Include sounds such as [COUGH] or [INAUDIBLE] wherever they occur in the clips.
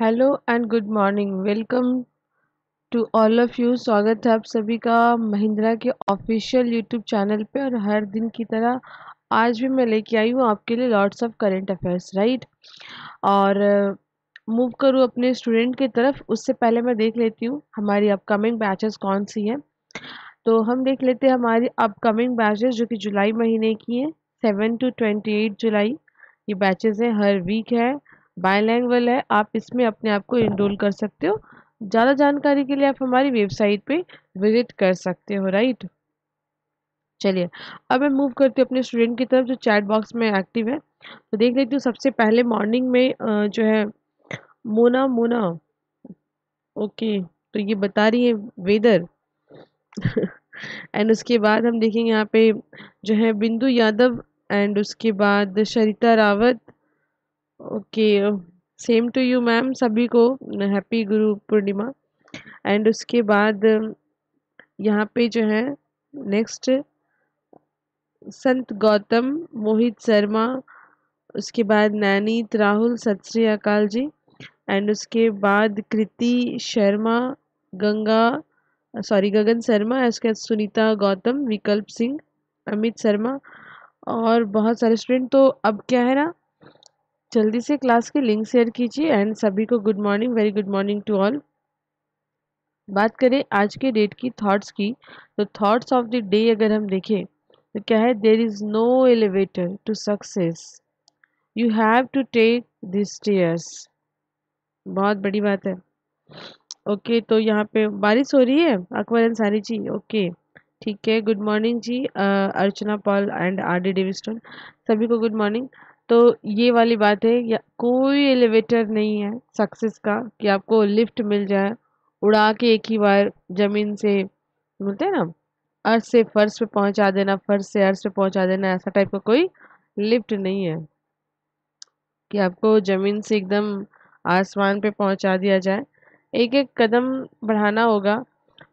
Hello and good morning welcome to all of you स्वागत है आप सभी का महिंद्रा के ऑफिशियल यूट्यूब चैनल पे और हर दिन की तरह आज भी मैं लेके आई हूँ आपके लिए lots of current affairs right और मूव uh, करूँ अपने स्टूडेंट की तरफ उससे पहले मैं देख लेती हूँ हमारी अपकमिंग बैचेस कौन सी हैं तो हम देख लेते हैं हमारी अपकमिंग बैचेस जो कि जुलाई महीने की हैं सेवन टू ट्वेंटी एट जुलाई ये बैचेज़ हैं हर वीक है बायलैंगल है आप इसमें अपने आप को इनरोल कर सकते हो ज़्यादा जानकारी के लिए आप हमारी वेबसाइट पे विजिट कर सकते हो राइट चलिए अब मैं मूव करती हूँ अपने स्टूडेंट की तरफ जो चैट बॉक्स में एक्टिव है तो देख लेती हूँ सबसे पहले मॉर्निंग में जो है मोना मोना ओके तो ये बता रही है वेदर एंड उसके बाद हम देखेंगे यहाँ पे जो है बिंदु यादव एंड उसके बाद Sarita Rawat okay same to you ma'am सभी को हैप्पी गुरु पूर्णिमा एंड उसके बाद um, यहाँ पे जो है नेक्स्ट संत गौतम मोहित शर्मा उसके बाद नैनीत राहुल सत श्री अकाल जी एंड उसके बाद कृति शर्मा गंगा सॉरी गगन शर्मा उसके बाद सुनीता गौतम विकल्प सिंह अमित शर्मा और बहुत सारे स्टूडेंट तो अब क्या है ना जल्दी से क्लास के लिंक शेयर कीजिए एंड सभी को good morning very good morning to all बात करें आज के डेट की थॉट्स की तो थॉट्स ऑफ द डे अगर हम देखें तो क्या है there is no elevator to success you have to take this stairs बहुत बड़ी बात है ओके okay, तो यहाँ पे बारिश हो रही है अकबर अंसारी जी ओके ठीक है good morning ji Archana Paul and R D डेविस्टन सभी को गुड मॉर्निंग तो ये वाली बात है या कोई एलिवेटर नहीं है सक्सेस का कि आपको लिफ्ट मिल जाए उड़ा के एक ही बार ज़मीन से बोलते हैं ना अर्थ से फर्श पे पहुंचा देना फर्श से अर्थ पे पहुंचा देना ऐसा टाइप का कोई लिफ्ट नहीं है कि आपको ज़मीन से एकदम आसमान पे पहुंचा दिया जाए एक एक कदम बढ़ाना होगा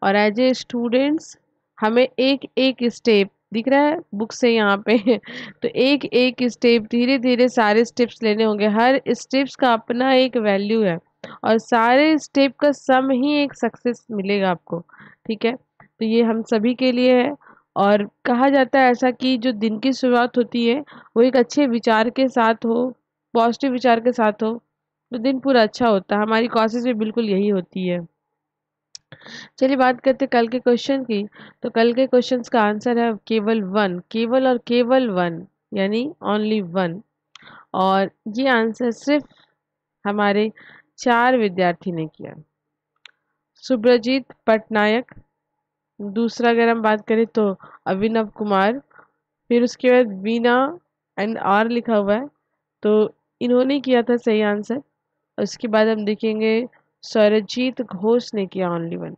और एज ए स्टूडेंट्स हमें एक एक स्टेप दिख रहा है बुक से यहाँ पे [LAUGHS] तो एक एक स्टेप धीरे धीरे सारे स्टेप्स लेने होंगे हर स्टेप्स का अपना एक वैल्यू है और सारे स्टेप का सम ही एक सक्सेस मिलेगा आपको ठीक है तो ये हम सभी के लिए है और कहा जाता है ऐसा कि जो दिन की शुरुआत होती है वो एक अच्छे विचार के साथ हो पॉजिटिव विचार के साथ हो तो दिन पूरा अच्छा होता है हमारी कोशिश भी बिल्कुल यही होती है चलिए बात करते कल के क्वेश्चन की तो कल के क्वेश्चन का आंसर है केवल वन केवल और केवल वन यानी ओनली वन और ये आंसर सिर्फ हमारे चार विद्यार्थी ने किया सुब्रजीत पटनायक दूसरा अगर हम बात करें तो अभिनव कुमार फिर उसके बाद वीना एंड आर लिखा हुआ है तो इन्होंने किया था सही आंसर उसके बाद हम देखेंगे स्वरजीत घोष ने किया ओनली वन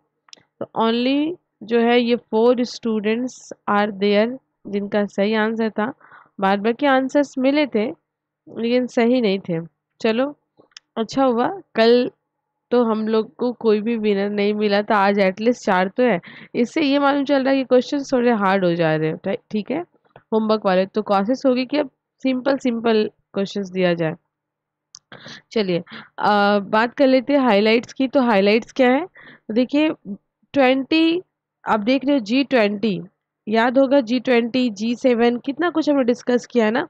तो ओनली जो है ये फोर स्टूडेंट्स आर देयर जिनका सही आंसर था बार बार के आंसर्स मिले थे लेकिन सही नहीं थे चलो अच्छा हुआ कल तो हम लोग को कोई भी विनर नहीं मिला था तो आज एटलीस्ट चार तो है इससे ये मालूम चल रहा है कि क्वेश्चन थोड़े हार्ड हो जा रहे हैं ठीक है होमवर्क वाले तो कोशिश होगी कि अब सिंपल सिंपल क्वेश्चन दिया जाए चलिए बात कर लेते हैं हाइलाइट्स की तो हाइलाइट्स क्या है देखिए ट्वेंटी आप देख रहे हो जी ट्वेंटी याद होगा जी ट्वेंटी जी सेवन कितना कुछ हमने डिस्कस किया है ना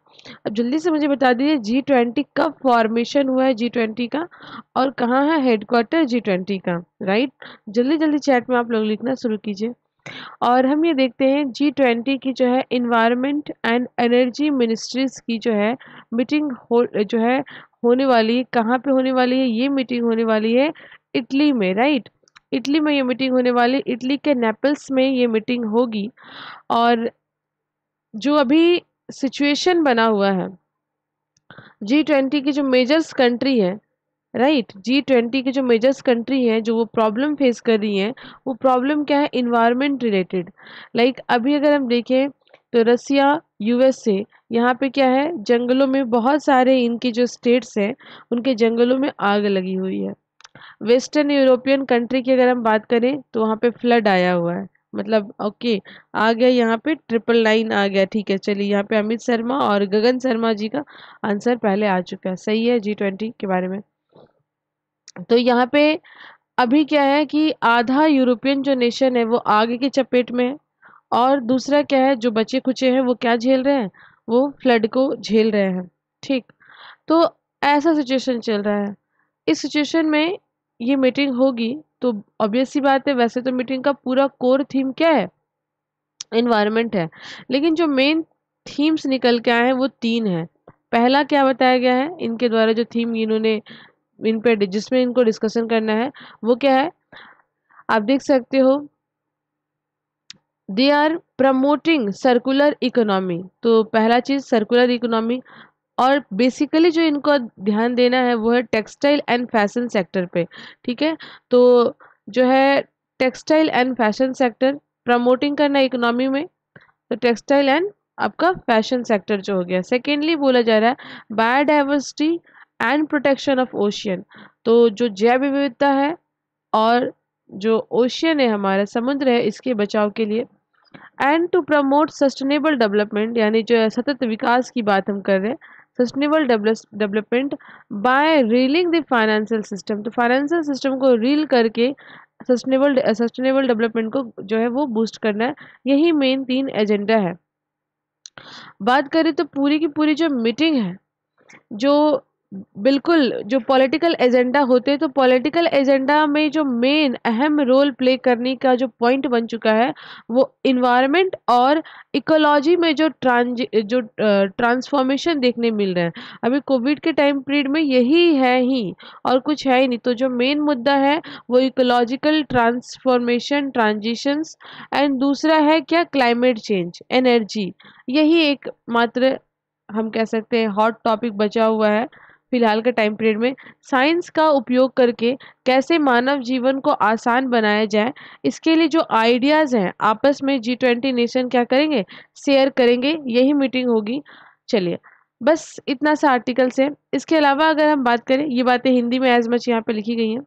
अब जल्दी से मुझे बता दीजिए जी ट्वेंटी कब फॉर्मेशन हुआ है जी ट्वेंटी का और कहाँ है हेडक्वार्टर जी ट्वेंटी का राइट जल्दी जल्दी चैट में आप लोग लिखना शुरू कीजिए और हम ये देखते हैं जी ट्वेंटी की जो है इन्वायरमेंट एंड एनर्जी मिनिस्ट्रीज की जो है मीटिंग हो जो है होने वाली है कहाँ पे होने वाली है ये मीटिंग होने वाली है इटली में राइट इटली में ये मीटिंग होने वाली इटली के नेपल्स में ये मीटिंग होगी और जो अभी सिचुएशन बना हुआ है जी ट्वेंटी की जो मेजर्स कंट्री है राइट जी ट्वेंटी की जो मेजर्स कंट्री हैं जो वो प्रॉब्लम फेस कर रही हैं वो प्रॉब्लम क्या है इन्वायरमेंट रिलेटेड लाइक अभी अगर हम देखें तो रसिया यूएसए यहाँ पे क्या है जंगलों में बहुत सारे इनके जो स्टेट्स हैं उनके जंगलों में आग लगी हुई है वेस्टर्न यूरोपियन कंट्री की अगर हम बात करें तो वहाँ पे फ्लड आया हुआ है मतलब ओके आ गया यहाँ पे ट्रिपल नाइन आ गया ठीक है चलिए यहाँ पे अमित शर्मा और गगन शर्मा जी का आंसर पहले आ चुका है सही है जी ट्वेंटी के बारे में तो यहाँ पे अभी क्या है कि आधा यूरोपियन जो नेशन है वो आगे की चपेट में है और दूसरा क्या है जो बचे खुचे हैं वो क्या झेल रहे हैं वो फ्लड को झेल रहे हैं ठीक तो ऐसा सिचुएशन चल रहा है इस सिचुएशन में ये मीटिंग होगी तो ऑब्वियस सी बात है वैसे तो मीटिंग का पूरा कोर थीम क्या है इन्वायरमेंट है लेकिन जो मेन थीम्स निकल के आए हैं वो तीन हैं पहला क्या बताया गया है इनके द्वारा जो थीम इन्होंने इन पर जिसमें इनको डिस्कशन करना है वो क्या है आप देख सकते हो they are promoting circular economy तो पहला चीज़ सर्कुलर इकोनॉमी और बेसिकली जो इनको ध्यान देना है वो है टेक्सटाइल एंड फैशन सेक्टर पे ठीक है तो जो है textile and fashion sector promoting करना इकोनॉमी में तो टेक्सटाइल एंड आपका फैशन सेक्टर जो हो गया सेकेंडली बोला जा रहा है biodiversity and protection of ocean तो जो जैव विविधता है और जो ओशियन है हमारा समुद्र है इसके बचाव के लिए and to promote sustainable development यानी जो सतत विकास की बात हम कर रहे हैं sustainable development by reeling the financial system तो फाइनेंशियल सिस्टम को रील करके सस्टेनेबल सस्टेनेबल डेवलपमेंट को जो है वो बूस्ट करना है यही मेन तीन एजेंडा है बात करें तो पूरी की पूरी जो मीटिंग है जो बिल्कुल जो पॉलिटिकल एजेंडा होते हैं तो पॉलिटिकल एजेंडा में जो मेन अहम रोल प्ले करने का जो पॉइंट बन चुका है वो इन्वायरमेंट और इकोलॉजी में जो ट्रांज जो ट्रांसफॉर्मेशन देखने मिल रहे हैं अभी कोविड के टाइम पीरियड में यही है ही और कुछ है ही नहीं तो जो मेन मुद्दा है वो इकोलॉजिकल ट्रांसफॉर्मेशन ट्रांजिशंस एंड दूसरा है क्या क्लाइमेट चेंज एनर्जी यही एक मात्र हम कह सकते हैं हॉट टॉपिक बचा हुआ है फिलहाल के टाइम पीरियड में साइंस का उपयोग करके कैसे मानव जीवन को आसान बनाया जाए इसके लिए जो आइडियाज़ हैं आपस में जी ट्वेंटी नेशन क्या करेंगे शेयर करेंगे यही मीटिंग होगी चलिए बस इतना सा आर्टिकल से इसके अलावा अगर हम बात करें ये बातें हिंदी में एज मच यहाँ पर लिखी गई हैं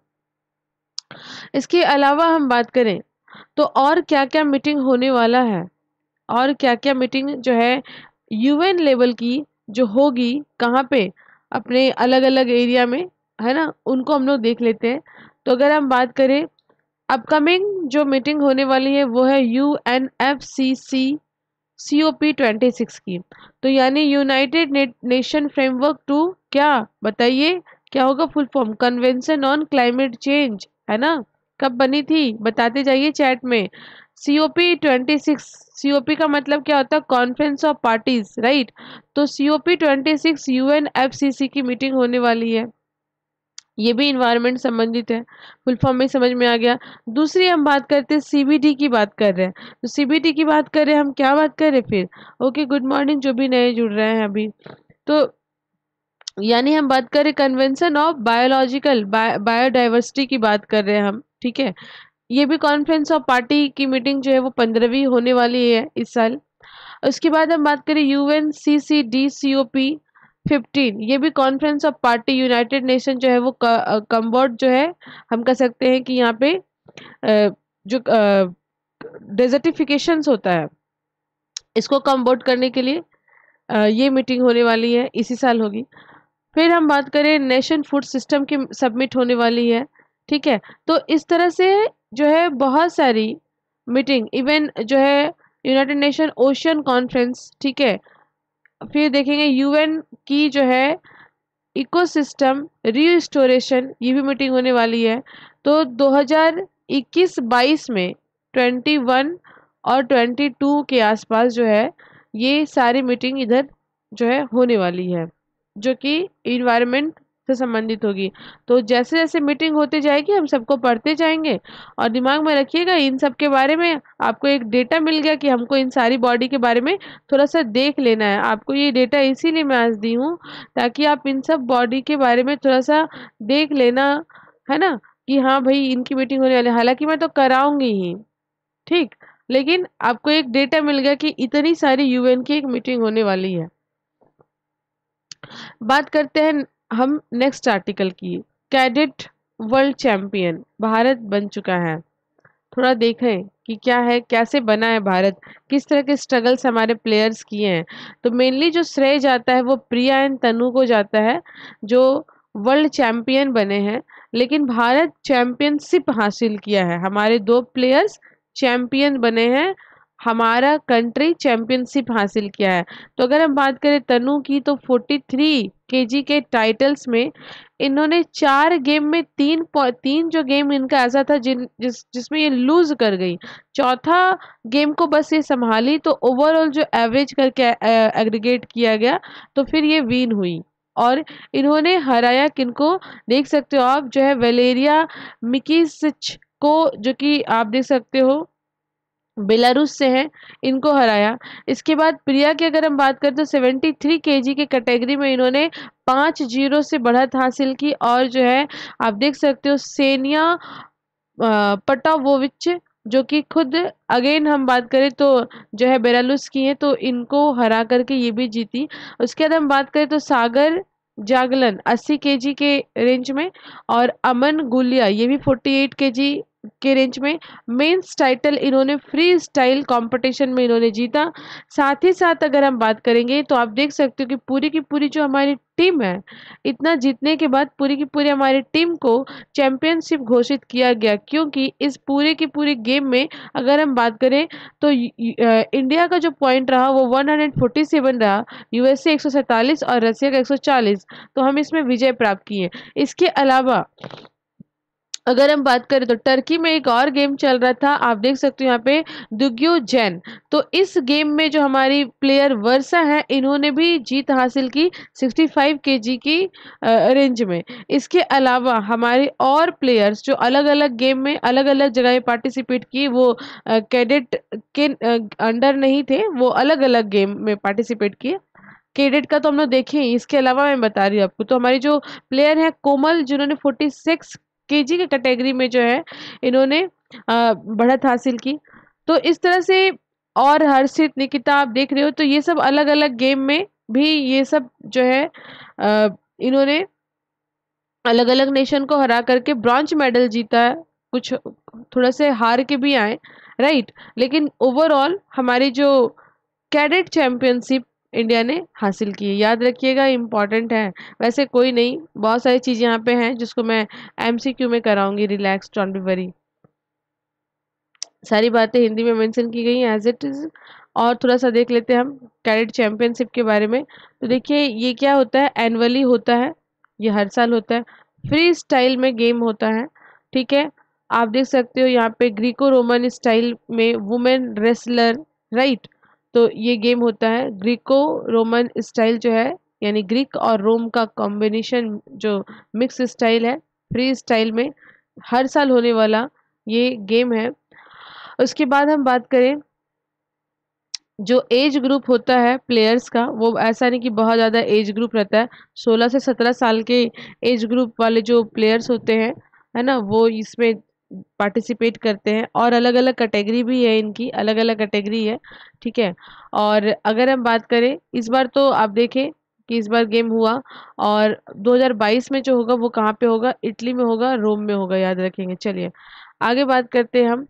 इसके अलावा हम बात करें तो और क्या क्या मीटिंग होने वाला है और क्या क्या मीटिंग जो है यूएन लेवल की जो होगी कहाँ पे अपने अलग अलग एरिया में है ना उनको हम लोग देख लेते हैं तो अगर हम बात करें अपकमिंग जो मीटिंग होने वाली है वो है U N F C C C O P twenty six की तो यानी यूनाइटेड नेशन फ्रेमवर्क टू क्या बताइए क्या होगा full form convention on climate change है ना कब बनी थी बताते जाइए चैट में C O P twenty six COP का मतलब क्या होता है कॉन्फ्रेंस ऑफ पार्टीज राइट तो सीओपी ट्वेंटी सिक्स यू की मीटिंग होने वाली है ये भी इन्वायरमेंट संबंधित है फुल फॉर्म में समझ में आ गया दूसरी हम बात करते हैं सीबीडी की बात कर रहे हैं तो सीबीडी की बात कर रहे हैं हम क्या बात कर रहे हैं फिर ओके गुड मॉर्निंग जो भी नए जुड़ रहे हैं अभी तो यानी हम बात कर रहे हैं कन्वेंशन ऑफ बायोलॉजिकल बायोडाइवर्सिटी की बात कर रहे हैं हम ठीक है ये भी कॉन्फ्रेंस ऑफ पार्टी की मीटिंग जो है वो पंद्रहवीं होने वाली है इस साल उसके बाद हम बात करें U N C C D C O P fifteen ये भी conference of party united nation जो है वो कम्बोर्ड जो है हम कह सकते हैं कि यहाँ पे जो डेजर्टिफिकेशंस होता है इसको कम्बोर्ड करने के लिए ये मीटिंग होने वाली है इसी साल होगी फिर हम बात करें नेशन फूड सिस्टम की सबमिट होने वाली है ठीक है तो इस तरह से जो है बहुत सारी मीटिंग इवन जो है यूनाइटेड नेशन ओशन कॉन्फ्रेंस ठीक है फिर देखेंगे यूएन की जो है इकोसिस्टम रीस्टोरेशन ये भी मीटिंग होने वाली है तो 2021-22 में 21 और 22 के आसपास जो है ये सारी मीटिंग इधर जो है होने वाली है जो कि इन्वायरमेंट से संबंधित होगी तो जैसे जैसे मीटिंग होते जाएगी हम सबको पढ़ते जाएंगे और दिमाग में रखिएगा इन सब के बारे में आपको एक डेटा मिल गया कि हमको इन सारी बॉडी के बारे में थोड़ा सा देख लेना है आपको ये डेटा इसीलिए मैं आज दी हूँ ताकि आप इन सब बॉडी के बारे में थोड़ा सा देख लेना है ना कि हाँ भाई इनकी मीटिंग होने वाली हालांकि मैं तो कराऊंगी ही ठीक लेकिन आपको एक डेटा मिल गया कि इतनी सारी यूएन की एक मीटिंग होने वाली है बात करते हैं हम नेक्स्ट आर्टिकल की कैडेट वर्ल्ड चैम्पियन भारत बन चुका है थोड़ा देखें कि क्या है कैसे बना है भारत किस तरह के स्ट्रगल्स हमारे प्लेयर्स किए हैं तो मेनली जो श्रेय जाता है वो प्रिया एंड तनु को जाता है जो वर्ल्ड चैम्पियन बने हैं लेकिन भारत चैम्पियनशिप हासिल किया है हमारे दो प्लेयर्स चैम्पियन बने हैं हमारा कंट्री चैम्पियनशिप हासिल किया है तो अगर हम बात करें तनु की तो 43 केजी के टाइटल्स में इन्होंने चार गेम में तीन तीन जो गेम इनका ऐसा था जिन जिस जिसमें ये लूज कर गई चौथा गेम को बस ये संभाली तो ओवरऑल जो एवरेज करके एग्रीगेट किया गया तो फिर ये विन हुई और इन्होंने हराया किनको देख सकते हो आप जो है वेलेरिया मिकीसिच को जो कि आप देख सकते हो बेलारूस से हैं इनको हराया इसके बाद प्रिया की अगर हम बात करें तो 73 थ्री के जी के कैटेगरी में इन्होंने पाँच जीरो से बढ़त हासिल की और जो है आप देख सकते हो सेनिया पटावोविच जो कि खुद अगेन हम बात करें तो जो है बेलारूस की हैं तो इनको हरा करके ये भी जीती उसके बाद हम बात करें तो सागर जागलन 80 के के रेंज में और अमन गुलिया ये भी 48 केजी के रेंज में मेंस टाइटल इन्होंने फ्री स्टाइल कंपटीशन में इन्होंने जीता साथ ही साथ अगर हम बात करेंगे तो आप देख सकते हो कि पूरी की पूरी जो हमारी टीम है इतना जीतने के बाद पूरी की पूरी हमारी टीम को चैंपियनशिप घोषित किया गया क्योंकि इस पूरे की पूरी गेम में अगर हम बात करें तो इंडिया का जो पॉइंट रहा वो वन रहा यूएसए एक और रसिया का एक तो हम इसमें विजय प्राप्त किए इसके अलावा अगर हम बात करें तो टर्की में एक और गेम चल रहा था आप देख सकते हो यहाँ पे दुग्यो जैन तो इस गेम में जो हमारी प्लेयर वर्षा है इन्होंने भी जीत हासिल की 65 केजी की रेंज में इसके अलावा हमारे और प्लेयर्स जो अलग अलग गेम में अलग अलग जगह पार्टिसिपेट की वो कैडेट के अंडर नहीं थे वो अलग अलग गेम में पार्टिसिपेट किए केडेट का तो हम लोग देखे ही इसके अलावा मैं बता रही हूँ आपको तो हमारी जो प्लेयर है कोमल जिन्होंने 46 केजी के कैटेगरी में जो है इन्होंने बढ़त हासिल की तो इस तरह से और हर्षित निकिता आप देख रहे हो तो ये सब अलग अलग गेम में भी ये सब जो है इन्होंने अलग अलग नेशन को हरा करके ब्रॉन्ज मेडल जीता है कुछ थोड़ा से हार के भी आए राइट लेकिन ओवरऑल हमारी जो कैडेट चैम्पियनशिप इंडिया ने हासिल की याद रखिएगा इम्पॉर्टेंट है वैसे कोई नहीं बहुत सारी चीज़ यहाँ पे हैं जिसको मैं एमसीक्यू में कराऊंगी रिलैक्स डॉन्ट बी वरी सारी बातें हिंदी में मेंशन की गई हैं एज इट इज़ और थोड़ा सा देख लेते हैं हम कैडेट चैम्पियनशिप के बारे में तो देखिए ये क्या होता है एनअली होता है ये हर साल होता है फ्री स्टाइल में गेम होता है ठीक है आप देख सकते हो यहाँ पे ग्रीको रोमन स्टाइल में वुमेन रेसलर राइट right? तो ये गेम होता है ग्रीको रोमन स्टाइल जो है यानी ग्रीक और रोम का कॉम्बिनेशन जो मिक्स स्टाइल है फ्री स्टाइल में हर साल होने वाला ये गेम है उसके बाद हम बात करें जो एज ग्रुप होता है प्लेयर्स का वो ऐसा नहीं कि बहुत ज़्यादा एज ग्रुप रहता है 16 से 17 साल के एज ग्रुप वाले जो प्लेयर्स होते हैं है ना वो इसमें पार्टिसिपेट करते हैं और अलग अलग कैटेगरी भी है इनकी अलग अलग कैटेगरी है ठीक है और अगर हम बात करें इस बार तो आप देखें कि इस बार गेम हुआ और 2022 में जो होगा वो कहाँ पे होगा इटली में होगा रोम में होगा याद रखेंगे चलिए आगे बात करते हैं हम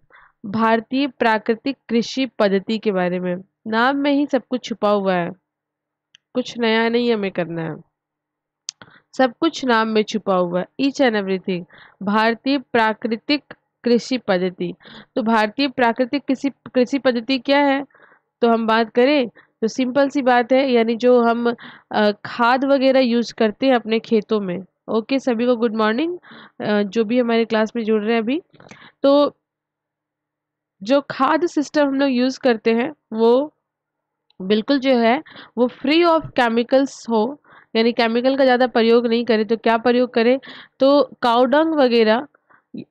भारतीय प्राकृतिक कृषि पद्धति के बारे में नाम में ही सब कुछ छुपा हुआ है कुछ नया नहीं हमें करना है सब कुछ नाम में छुपा हुआ है ईच एंड एवरीथिंग भारतीय प्राकृतिक कृषि पद्धति तो भारतीय प्राकृतिक कृषि कृषि पद्धति क्या है तो हम बात करें तो सिंपल सी बात है यानी जो हम खाद वगैरह यूज़ करते हैं अपने खेतों में ओके सभी को गुड मॉर्निंग जो भी हमारे क्लास में जुड़ रहे हैं अभी तो जो खाद सिस्टम हम लोग यूज़ करते हैं वो बिल्कुल जो है वो फ्री ऑफ केमिकल्स हो यानी केमिकल का ज़्यादा प्रयोग नहीं करें तो क्या प्रयोग करें तो काउडंग वगैरह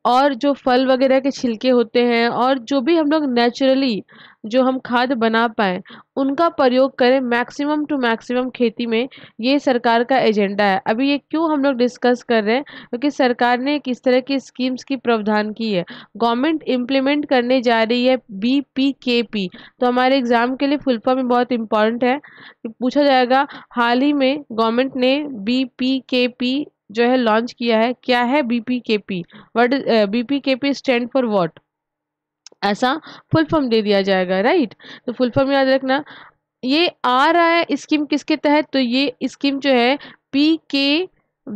और जो फल वगैरह के छिलके होते हैं और जो भी हम लोग नेचुरली जो हम खाद बना पाएँ उनका प्रयोग करें मैक्सिमम टू मैक्सिमम खेती में ये सरकार का एजेंडा है अभी ये क्यों हम लोग डिस्कस कर रहे हैं क्योंकि सरकार ने किस तरह की स्कीम्स की प्रावधान की है गवर्नमेंट इम्प्लीमेंट करने जा रही है बी पी के पी तो हमारे एग्ज़ाम के लिए फुल्फा में बहुत इम्पॉर्टेंट है पूछा जाएगा हाल ही में गवर्नमेंट ने बी पी के पी जो है लॉन्च किया है क्या है BPKP what BPKP stand for what ऐसा फुल फॉर्म दे दिया जाएगा राइट तो फुल फॉर्म याद रखना ये आ रहा है स्कीम किसके तहत तो ये स्कीम जो है पी के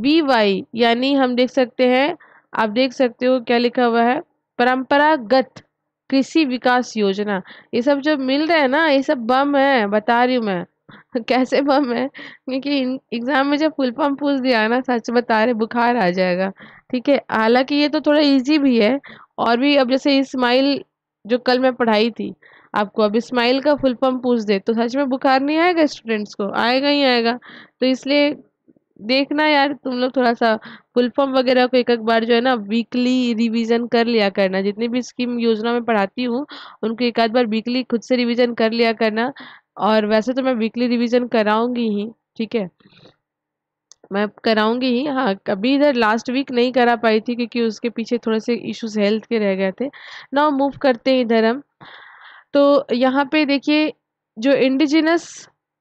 वी वाई यानी हम देख सकते हैं आप देख सकते हो क्या लिखा हुआ है परंपरागत कृषि विकास योजना ये सब जो मिल रहा है ना ये सब बम है बता रही हूँ मैं [LAUGHS] कैसे बम है क्योंकि एग्ज़ाम में जब फुल पम्प पूछ दिया ना सच बता रहे बुखार आ जाएगा ठीक है हालांकि ये तो थोड़ा इजी भी है और भी अब जैसे इस्माइल जो कल मैं पढ़ाई थी आपको अब इस्माइल का फुल पम्प पूछ दे तो सच में बुखार नहीं आएगा स्टूडेंट्स को आएगा ही आएगा तो इसलिए देखना यार तुम लोग थोड़ा सा फुल फॉर्म वगैरह को एक एक बार जो है ना वीकली रिवीजन कर लिया करना जितनी भी स्कीम योजना में पढ़ाती हूँ उनको एक आध बार वीकली खुद से रिवीजन कर लिया करना और वैसे तो मैं वीकली रिवीजन कराऊंगी ही ठीक है मैं कराऊंगी ही हाँ कभी इधर लास्ट वीक नहीं करा पाई थी क्योंकि उसके पीछे थोड़े से इश्यूज हेल्थ के रह गए थे ना मूव करते हैं इधर हम तो यहाँ पे देखिए जो इंडिजिनस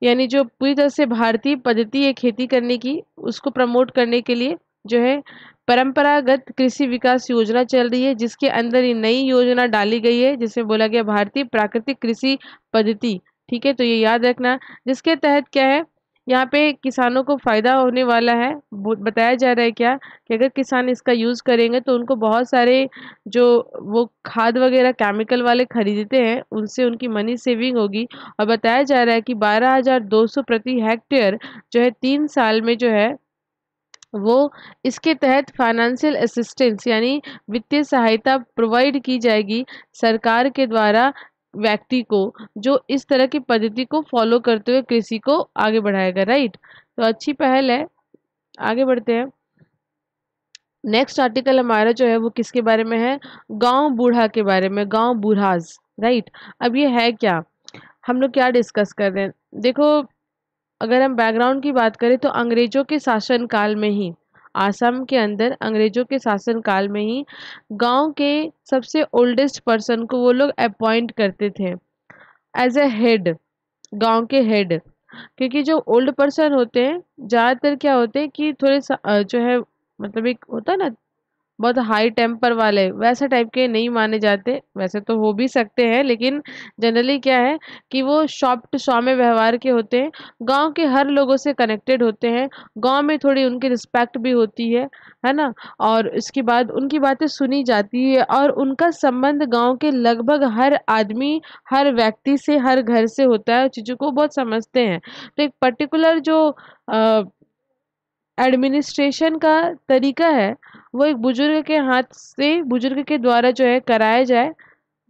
यानी जो पूरी तरह से भारतीय पद्धति है खेती करने की उसको प्रमोट करने के लिए जो है परंपरागत कृषि विकास योजना चल रही है जिसके अंदर ये नई योजना डाली गई है जिसमें बोला गया भारतीय प्राकृतिक कृषि पद्धति ठीक है तो ये याद रखना जिसके तहत क्या है यहाँ पे किसानों को फ़ायदा होने वाला है बताया जा रहा है क्या कि अगर किसान इसका यूज़ करेंगे तो उनको बहुत सारे जो वो खाद वगैरह केमिकल वाले खरीदते हैं उनसे उनकी मनी सेविंग होगी और बताया जा रहा है कि 12,200 प्रति हेक्टेयर जो है तीन साल में जो है वो इसके तहत फाइनेंशियल असिस्टेंस यानी वित्तीय सहायता प्रोवाइड की जाएगी सरकार के द्वारा व्यक्ति को जो इस तरह की पद्धति को फॉलो करते हुए कृषि को आगे बढ़ाएगा राइट तो अच्छी पहल है आगे बढ़ते हैं नेक्स्ट आर्टिकल हमारा जो है वो किसके बारे में है गांव बूढ़ा के बारे में गांव बूढ़ाज राइट अब ये है क्या हम लोग क्या डिस्कस कर रहे हैं देखो अगर हम बैकग्राउंड की बात करें तो अंग्रेज़ों के शासनकाल में ही आसाम के अंदर अंग्रेज़ों के शासनकाल में ही गांव के सबसे ओल्डेस्ट पर्सन को वो लोग अपॉइंट करते थे एज ए हेड गांव के हेड क्योंकि जो ओल्ड पर्सन होते हैं ज़्यादातर क्या होते हैं कि थोड़े जो है मतलब एक होता है ना बहुत हाई टेम्पर वाले वैसे टाइप के नहीं माने जाते वैसे तो हो भी सकते हैं लेकिन जनरली क्या है कि वो सॉफ्ट सौम्य व्यवहार के होते हैं गाँव के हर लोगों से कनेक्टेड होते हैं गाँव में थोड़ी उनकी रिस्पेक्ट भी होती है है ना और इसके बाद उनकी बातें सुनी जाती है और उनका संबंध गाँव के लगभग हर आदमी हर व्यक्ति से हर घर से होता है चीज़ों को बहुत समझते हैं तो एक पर्टिकुलर जो आ, एडमिनिस्ट्रेशन का तरीका है वो एक बुज़ुर्ग के हाथ से बुज़ुर्ग के द्वारा जो है कराया जाए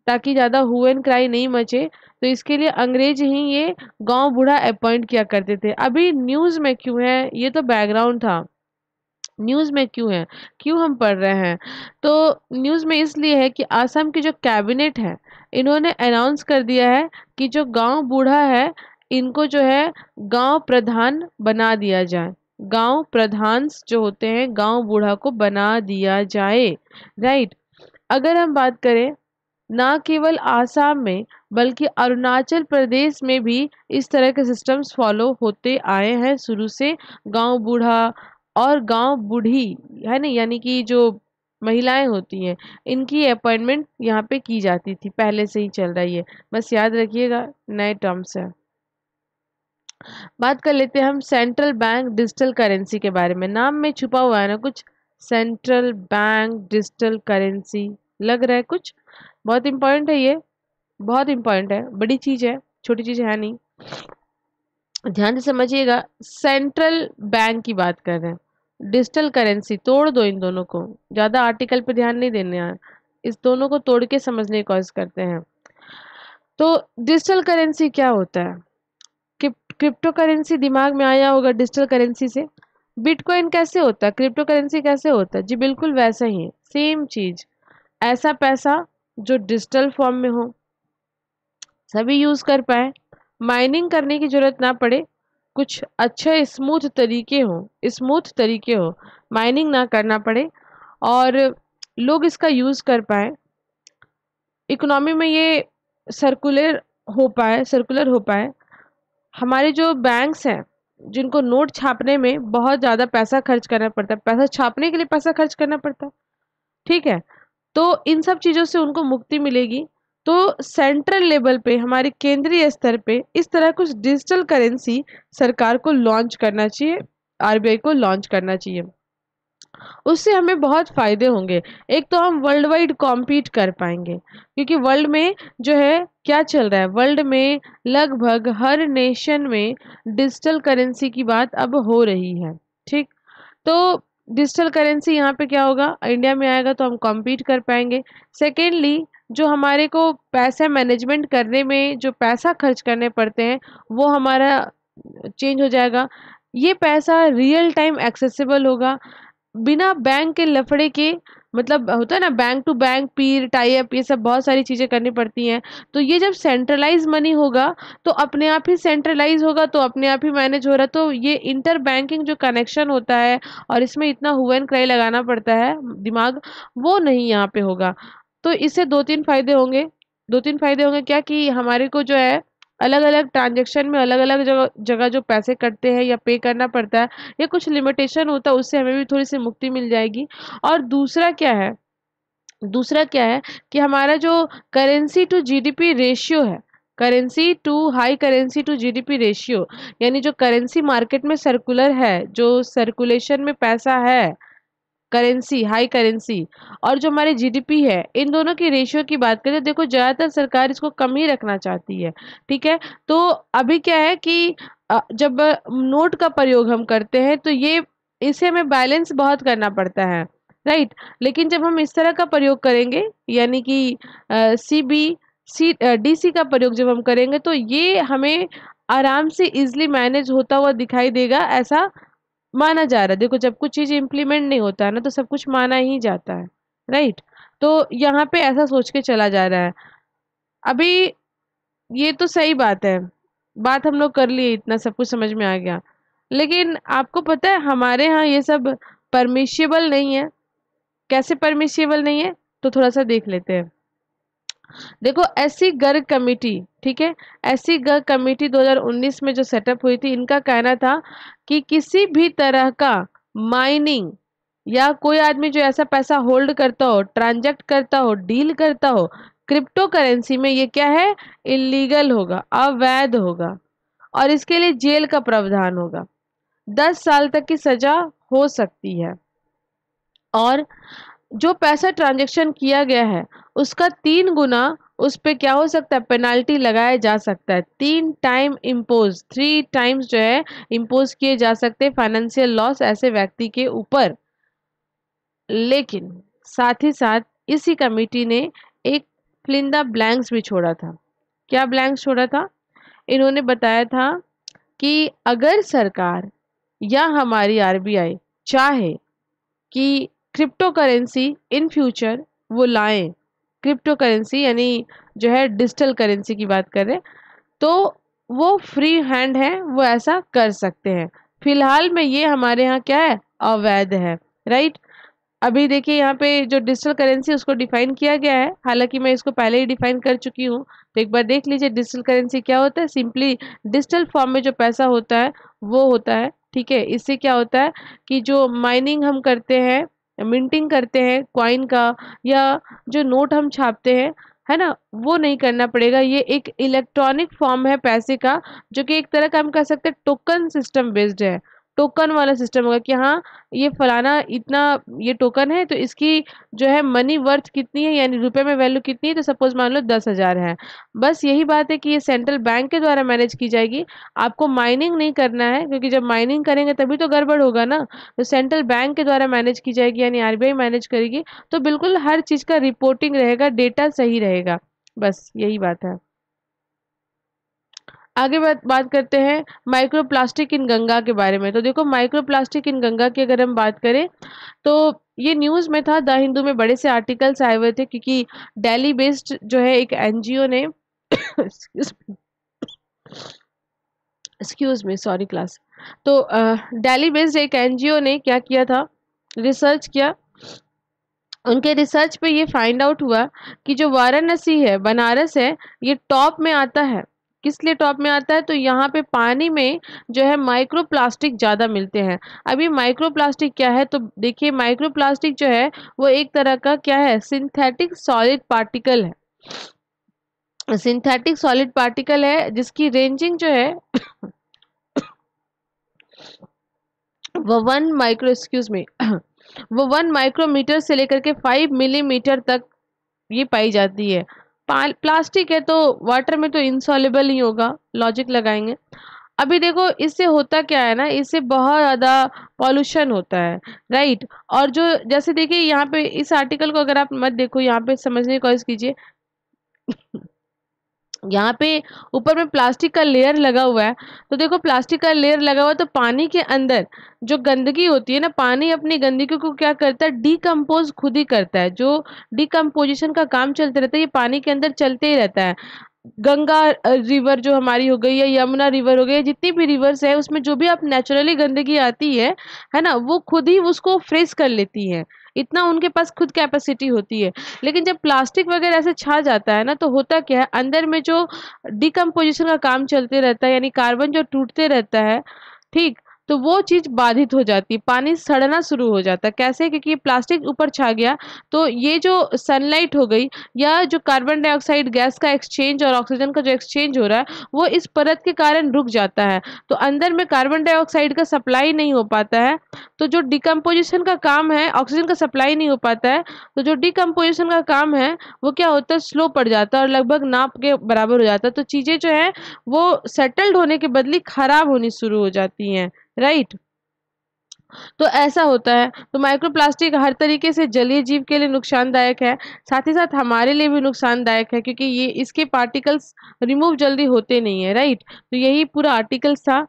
ताकि ज़्यादा हु एंड क्राई नहीं मचे तो इसके लिए अंग्रेज ही ये गांव बूढ़ा अपॉइंट किया करते थे अभी न्यूज़ में क्यों है ये तो बैकग्राउंड था न्यूज़ में क्यों है क्यों हम पढ़ रहे हैं तो न्यूज़ में इसलिए है कि आसाम की जो कैबिनेट है इन्होंने अनाउंस कर दिया है कि जो गांव बूढ़ा है इनको जो है गांव प्रधान बना दिया जाए गांव प्रधान जो होते हैं गांव बूढ़ा को बना दिया जाए राइट अगर हम बात करें न केवल आसाम में बल्कि अरुणाचल प्रदेश में भी इस तरह के सिस्टम्स फॉलो होते आए हैं शुरू से गांव बूढ़ा और गांव बूढ़ी है ना यानी कि जो महिलाएं होती हैं इनकी अपॉइंटमेंट यहाँ पे की जाती थी पहले से ही चल रही है बस याद रखिएगा नए टर्म्स हैं बात कर लेते हैं हम सेंट्रल बैंक डिजिटल करेंसी के बारे में नाम में छुपा हुआ है ना कुछ सेंट्रल बैंक डिजिटल करेंसी लग रहा है कुछ बहुत इम्पोर्टेंट है ये बहुत इम्पोर्टेंट है बड़ी चीज़ है छोटी चीज़ है नहीं ध्यान से समझिएगा सेंट्रल बैंक की बात कर रहे हैं डिजिटल करेंसी तोड़ दो इन दोनों को ज़्यादा आर्टिकल पर ध्यान नहीं देने यार इस दोनों को तोड़ के समझने की कोशिश करते हैं तो डिजिटल करेंसी क्या होता है क्रिप्टो करेंसी दिमाग में आया होगा डिजिटल करेंसी से बिटकॉइन कैसे होता है क्रिप्टो करेंसी कैसे होता है जी बिल्कुल वैसा ही है सेम चीज ऐसा पैसा जो डिजिटल फॉर्म में हो सभी यूज़ कर पाए माइनिंग करने की ज़रूरत ना पड़े कुछ अच्छे स्मूथ तरीके हों स्मूथ तरीके हो माइनिंग ना करना पड़े और लोग इसका यूज़ कर पाए इकोनॉमी में ये सर्कुलर हो पाए सर्कुलर हो पाए हमारे जो बैंक्स हैं जिनको नोट छापने में बहुत ज़्यादा पैसा खर्च करना पड़ता है पैसा छापने के लिए पैसा खर्च करना पड़ता है ठीक है तो इन सब चीज़ों से उनको मुक्ति मिलेगी तो सेंट्रल लेवल पे हमारे केंद्रीय स्तर पे इस तरह कुछ डिजिटल करेंसी सरकार को लॉन्च करना चाहिए आरबीआई को लॉन्च करना चाहिए उससे हमें बहुत फ़ायदे होंगे एक तो हम वर्ल्ड वाइड कॉम्पीट कर पाएंगे क्योंकि वर्ल्ड में जो है क्या चल रहा है वर्ल्ड में लगभग हर नेशन में डिजिटल करेंसी की बात अब हो रही है ठीक तो डिजिटल करेंसी यहाँ पे क्या होगा इंडिया में आएगा तो हम कॉम्पीट कर पाएंगे सेकेंडली जो हमारे को पैसा मैनेजमेंट करने में जो पैसा खर्च करने पड़ते हैं वो हमारा चेंज हो जाएगा ये पैसा रियल टाइम एक्सेसिबल होगा बिना बैंक के लफड़े के मतलब होता है ना bank to bank peer type ये सब बहुत सारी चीज़ें करनी पड़ती हैं तो ये जब सेंट्रलाइज मनी होगा तो अपने आप ही सेंट्रलाइज होगा तो अपने आप ही मैनेज हो रहा तो ये इंटर बैंकिंग जो कनेक्शन होता है और इसमें इतना हुए क्राई लगाना पड़ता है दिमाग वो नहीं यहाँ पे होगा तो इससे दो तीन फ़ायदे होंगे दो तीन फ़ायदे होंगे क्या कि हमारे को जो है अलग अलग ट्रांजेक्शन में अलग अलग जगह जगह जो पैसे कटते हैं या पे करना पड़ता है या कुछ लिमिटेशन होता है उससे हमें भी थोड़ी सी मुक्ति मिल जाएगी और दूसरा क्या है दूसरा क्या है कि हमारा जो करेंसी टू जीडीपी रेशियो है currency to high currency to GDP ratio यानी जो करेंसी मार्केट में सर्कुलर है जो सर्कुलेशन में पैसा है करेंसी हाई करेंसी और जो हमारे जीडीपी है इन दोनों की रेशियो की बात करें देखो ज़्यादातर सरकार इसको कम ही रखना चाहती है ठीक है तो अभी क्या है कि जब नोट का प्रयोग हम करते हैं तो ये इसे हमें बैलेंस बहुत करना पड़ता है राइट लेकिन जब हम इस तरह का प्रयोग करेंगे यानी कि सी बी सी डी सी का प्रयोग जब हम करेंगे तो ये हमें आराम से इजली मैनेज होता हुआ दिखाई देगा ऐसा माना जा रहा है देखो जब कुछ चीज़ इम्प्लीमेंट नहीं होता है ना तो सब कुछ माना ही जाता है राइट तो यहाँ पे ऐसा सोच के चला जा रहा है अभी ये तो सही बात है बात हम लोग कर लिए इतना सब कुछ समझ में आ गया लेकिन आपको पता है हमारे यहाँ ये सब परमिशेबल नहीं है कैसे परमिशेबल नहीं है तो थोड़ा सा देख लेते हैं देखो ऐसी गर्ग कमेटी ठीक है ऐसी गर्ग कमेटी 2019 में जो सेटअप हुई थी इनका कहना था कि किसी भी तरह का माइनिंग या कोई आदमी जो ऐसा पैसा होल्ड करता हो ट्रांजैक्ट करता हो डील करता हो क्रिप्टो करेंसी में ये क्या है इलीगल होगा अवैध होगा और इसके लिए जेल का प्रावधान होगा दस साल तक की सजा हो सकती है और जो पैसा ट्रांजेक्शन किया गया है उसका तीन गुना उस पर क्या हो सकता है पेनाल्टी लगाया जा सकता है तीन टाइम इम्पोज थ्री टाइम्स जो है इम्पोज किए जा सकते हैं फाइनेंशियल लॉस ऐसे व्यक्ति के ऊपर लेकिन साथ ही साथ इसी कमेटी ने एक फिलिंदा ब्लैंक्स भी छोड़ा था क्या ब्लैंक्स छोड़ा था इन्होंने बताया था कि अगर सरकार या हमारी आरबीआई चाहे कि क्रिप्टो करेंसी इन फ्यूचर वो लाएं क्रिप्टो करेंसी यानी जो है डिजिटल करेंसी की बात करें तो वो फ्री हैंड हैं वो ऐसा कर सकते हैं फिलहाल में ये हमारे यहाँ क्या है अवैध है राइट अभी देखिए यहाँ पे जो डिजिटल करेंसी उसको डिफाइन किया गया है हालांकि मैं इसको पहले ही डिफाइन कर चुकी हूँ तो एक बार देख लीजिए डिजिटल करेंसी क्या होता है सिंपली डिजिटल फॉर्म में जो पैसा होता है वो होता है ठीक है इससे क्या होता है कि जो माइनिंग हम करते हैं मिंटिंग करते हैं क्वाइन का या जो नोट हम छापते हैं है ना वो नहीं करना पड़ेगा ये एक इलेक्ट्रॉनिक फॉर्म है पैसे का जो कि एक तरह का हम कह सकते हैं टोकन सिस्टम बेस्ड है टोकन वाला सिस्टम होगा कि हाँ ये फलाना इतना ये टोकन है तो इसकी जो है मनी वर्थ कितनी है यानी रुपए में वैल्यू कितनी है तो सपोज मान लो दस हज़ार है बस यही बात है कि ये सेंट्रल बैंक के द्वारा मैनेज की जाएगी आपको माइनिंग नहीं करना है क्योंकि जब माइनिंग करेंगे तभी तो गड़बड़ होगा ना तो सेंट्रल बैंक के द्वारा मैनेज की जाएगी यानी आर मैनेज करेगी तो बिल्कुल हर चीज़ का रिपोर्टिंग रहेगा डेटा सही रहेगा बस यही बात है आगे बात बात करते हैं माइक्रोप्लास्टिक इन गंगा के बारे में तो देखो माइक्रोप्लास्टिक इन गंगा की अगर हम बात करें तो ये न्यूज़ में था द हिंदू में बड़े से आर्टिकल्स आए हुए थे क्योंकि डेली बेस्ड जो है एक एनजीओ ने एक्सक्यूज मी सॉरी क्लास तो डेली बेस्ड एक एनजीओ ने क्या किया था रिसर्च किया उनके रिसर्च पे ये फाइंड आउट हुआ कि जो वाराणसी है बनारस है ये टॉप में आता है किस लिए टॉप में आता है तो यहाँ पे पानी में जो है माइक्रोप्लास्टिक ज़्यादा मिलते हैं अभी माइक्रोप्लास्टिक क्या है तो देखिए माइक्रोप्लास्टिक जो है वो एक तरह का क्या है सिंथेटिक सॉलिड पार्टिकल है सिंथेटिक सॉलिड पार्टिकल है जिसकी रेंजिंग जो है वो वन माइक्रो एक्सक्यूज में वो वन माइक्रोमीटर से लेकर के फाइव मिलीमीटर तक ये पाई जाती है प्लास्टिक है तो वाटर में तो इंसॉलेबल ही होगा लॉजिक लगाएंगे अभी देखो इससे होता क्या है ना इससे बहुत ज़्यादा पॉल्यूशन होता है राइट और जो जैसे देखिए यहाँ पे इस आर्टिकल को अगर आप मत देखो यहाँ पे समझने की कोशिश कीजिए यहाँ पे ऊपर में प्लास्टिक का लेयर लगा हुआ है तो देखो प्लास्टिक का लेयर लगा हुआ है तो पानी के अंदर जो गंदगी होती है ना पानी अपनी गंदगी को क्या करता है डीकम्पोज खुद ही करता है जो डिकम्पोजिशन का काम चलते रहता है ये पानी के अंदर चलते ही रहता है गंगा रिवर जो हमारी हो गई है यमुना रिवर हो गई जितनी भी रिवर्स है उसमें जो भी आप नेचुरली गंदगी आती है है ना वो खुद ही उसको फ्रेश कर लेती है इतना उनके पास खुद कैपेसिटी होती है लेकिन जब प्लास्टिक वगैरह ऐसे छा जाता है ना तो होता क्या है अंदर में जो डिकम्पोजिशन का काम चलते रहता है यानी कार्बन जो टूटते रहता है ठीक तो वो चीज़ बाधित हो जाती है पानी सड़ना शुरू हो जाता है कैसे क्योंकि प्लास्टिक ऊपर छा गया तो ये जो सनलाइट हो गई या जो कार्बन डाइऑक्साइड गैस का एक्सचेंज और ऑक्सीजन का जो एक्सचेंज हो रहा है वो इस परत के कारण रुक जाता है तो अंदर में कार्बन डाइऑक्साइड का सप्लाई नहीं हो पाता है तो जो डिकम्पोजिशन का काम है ऑक्सीजन का सप्लाई नहीं हो पाता है तो जो डिकम्पोजिशन का काम है वो क्या होता है स्लो पड़ जाता है और लगभग नाप के बराबर हो जाता है तो चीज़ें जो है वो सेटल्ड होने के बदले खराब होनी शुरू हो जाती हैं राइट तो ऐसा होता है तो माइक्रोप्लास्टिक हर तरीके से जलीय जीव के लिए नुकसानदायक है साथ ही साथ हमारे लिए भी नुकसानदायक है क्योंकि ये इसके पार्टिकल्स रिमूव जल्दी होते नहीं है राइट तो यही पूरा आर्टिकल्स था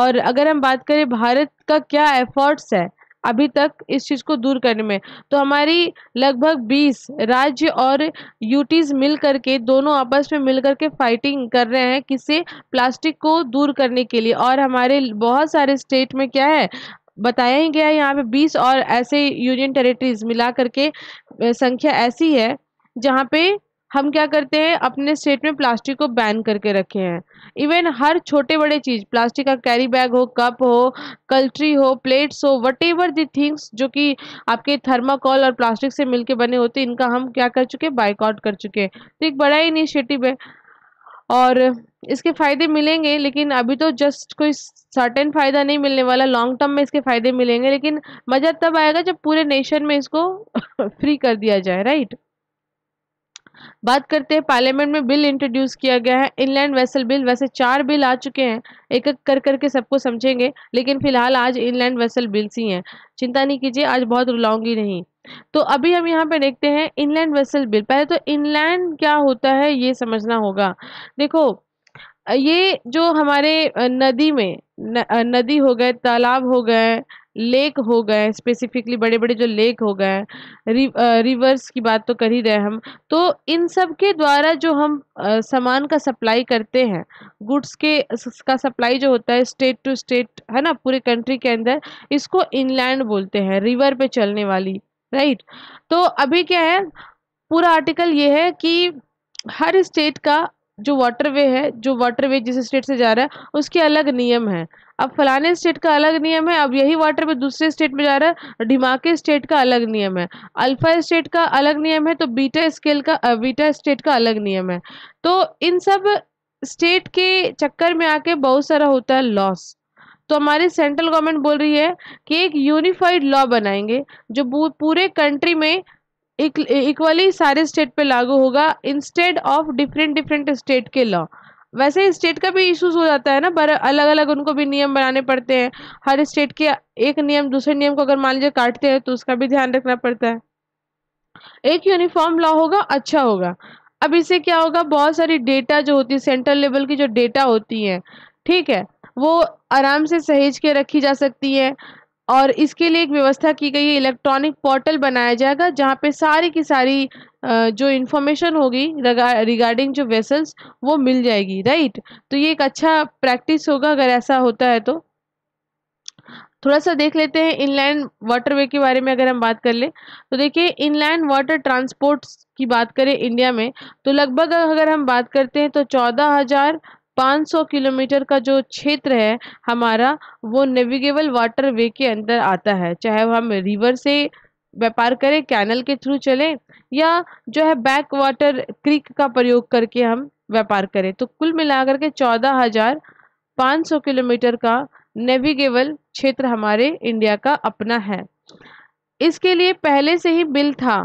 और अगर हम बात करें भारत का क्या एफर्ट्स है अभी तक इस चीज़ को दूर करने में तो हमारी लगभग 20 राज्य और यूटीज मिल करके दोनों आपस में मिल करके फाइटिंग कर रहे हैं किसे प्लास्टिक को दूर करने के लिए और हमारे बहुत सारे स्टेट में क्या है बताया ही गया यहाँ पे 20 और ऐसे यूनियन टेरेटरीज मिला करके संख्या ऐसी है जहाँ पे हम क्या करते हैं अपने स्टेट में प्लास्टिक को बैन करके रखे हैं इवन हर छोटे बड़े चीज़ प्लास्टिक का कैरी बैग हो कप हो कल्ट्री हो प्लेट्स हो वट एवर दी थिंग्स जो कि आपके थर्माकोल और प्लास्टिक से मिलके बने होते हैं इनका हम क्या कर चुके हैं बाइकआउट कर चुके हैं तो एक बड़ा इनिशिएटिव है और इसके फ़ायदे मिलेंगे लेकिन अभी तो जस्ट कोई सर्टेन फ़ायदा नहीं मिलने वाला लॉन्ग टर्म में इसके फ़ायदे मिलेंगे लेकिन मज़ा तब आएगा जब पूरे नेशन में इसको फ्री [LAUGHS] कर दिया जाए राइट बात करते हैं पार्लियामेंट में बिल इंट्रोड्यूस किया गया है इनलैंड वेसल बिल वैसे चार बिल आ चुके हैं एक एक कर करके सबको समझेंगे लेकिन फिलहाल आज इनलैंड वेसल बिल्स ही हैं चिंता नहीं कीजिए आज बहुत रुलाऊंगी नहीं तो अभी हम यहाँ पे देखते हैं इनलैंड वेसल बिल पहले तो इनलैंड क्या होता है ये समझना होगा देखो ये जो हमारे नदी में न, नदी हो गए तालाब हो गए लेक हो गए स्पेसिफिकली बड़े बड़े जो लेक हो गए रिवर्स की बात तो कर ही रहे हम तो इन सब के द्वारा जो हम सामान का सप्लाई करते हैं गुड्स के का सप्लाई जो होता है स्टेट टू स्टेट है ना पूरे कंट्री के अंदर इसको इनलैंड बोलते हैं रिवर पे चलने वाली राइट तो अभी क्या है पूरा आर्टिकल ये है कि हर स्टेट का जो वाटरवे है जो वाटरवे जिस स्टेट से जा रहा है उसके अलग नियम है अब फलाने स्टेट का अलग नियम है अब यही वाटर दूसरे स्टेट में जा रहा है ढिमाके स्टेट का अलग नियम है अल्फा स्टेट का अलग नियम है तो बीटा स्केल का बीटा स्टेट का अलग नियम है तो इन सब स्टेट के चक्कर में आके बहुत सारा होता है लॉस तो हमारी सेंट्रल गवर्नमेंट बोल रही है कि एक यूनिफाइड लॉ बनाएंगे जो पूरे कंट्री में इक्वली सारे स्टेट पे लागू होगा instead of different different state के लॉ वैसे स्टेट का भी इशूज हो जाता है ना पर अलग अलग उनको भी नियम बनाने पड़ते हैं हर स्टेट के एक नियम दूसरे नियम को अगर मान लीजिए काटते हैं तो उसका भी ध्यान रखना पड़ता है एक यूनिफॉर्म लॉ होगा अच्छा होगा अब इससे क्या होगा बहुत सारी डेटा जो होती है सेंट्रल लेवल की जो डेटा होती है ठीक है वो आराम से सहेज के रखी जा सकती है और इसके लिए एक व्यवस्था की गई है इलेक्ट्रॉनिक पोर्टल बनाया जाएगा जहाँ पे सारी की सारी जो इन्फॉर्मेशन होगी रिगार्डिंग जो वेसल्स वो मिल जाएगी राइट तो ये एक अच्छा प्रैक्टिस होगा अगर ऐसा होता है तो थोड़ा सा देख लेते हैं इनलैंड वाटरवे के बारे में अगर हम बात कर ले तो देखिए इनलैंड वाटर ट्रांसपोर्ट्स की बात करें इंडिया में तो लगभग अगर हम बात करते हैं तो चौदह हज़ार 500 किलोमीटर का जो क्षेत्र है हमारा वो नेविगेबल वाटर वे के अंदर आता है चाहे हम रिवर से व्यापार करें कैनल के थ्रू चलें या जो है बैक वाटर क्रिक का प्रयोग करके हम व्यापार करें तो कुल मिलाकर के चौदह हजार पाँच सौ किलोमीटर का नेविगेबल क्षेत्र हमारे इंडिया का अपना है इसके लिए पहले से ही बिल था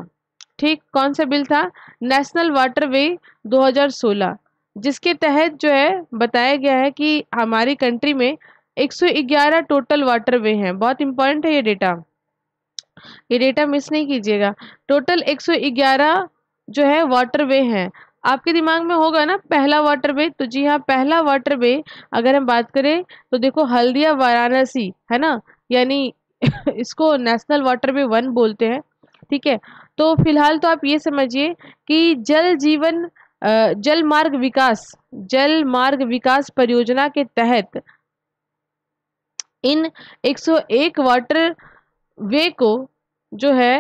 ठीक कौन सा बिल था नेशनल वाटर वे 2016 जिसके तहत जो है बताया गया है कि हमारी कंट्री में 111 टोटल वाटर वे हैं बहुत इंपॉर्टेंट है ये डेटा ये डेटा मिस नहीं कीजिएगा टोटल 111 जो है वाटर वे हैं आपके दिमाग में होगा ना पहला वाटर वे तो जी हाँ पहला वाटर वे अगर हम बात करें तो देखो हल्दिया वाराणसी है ना यानी [LAUGHS] इसको नेशनल वाटर वे वन बोलते हैं ठीक है तो फिलहाल तो आप ये समझिए कि जल जीवन जल मार्ग विकास जल मार्ग विकास परियोजना के तहत इन 101 वाटर वे को जो है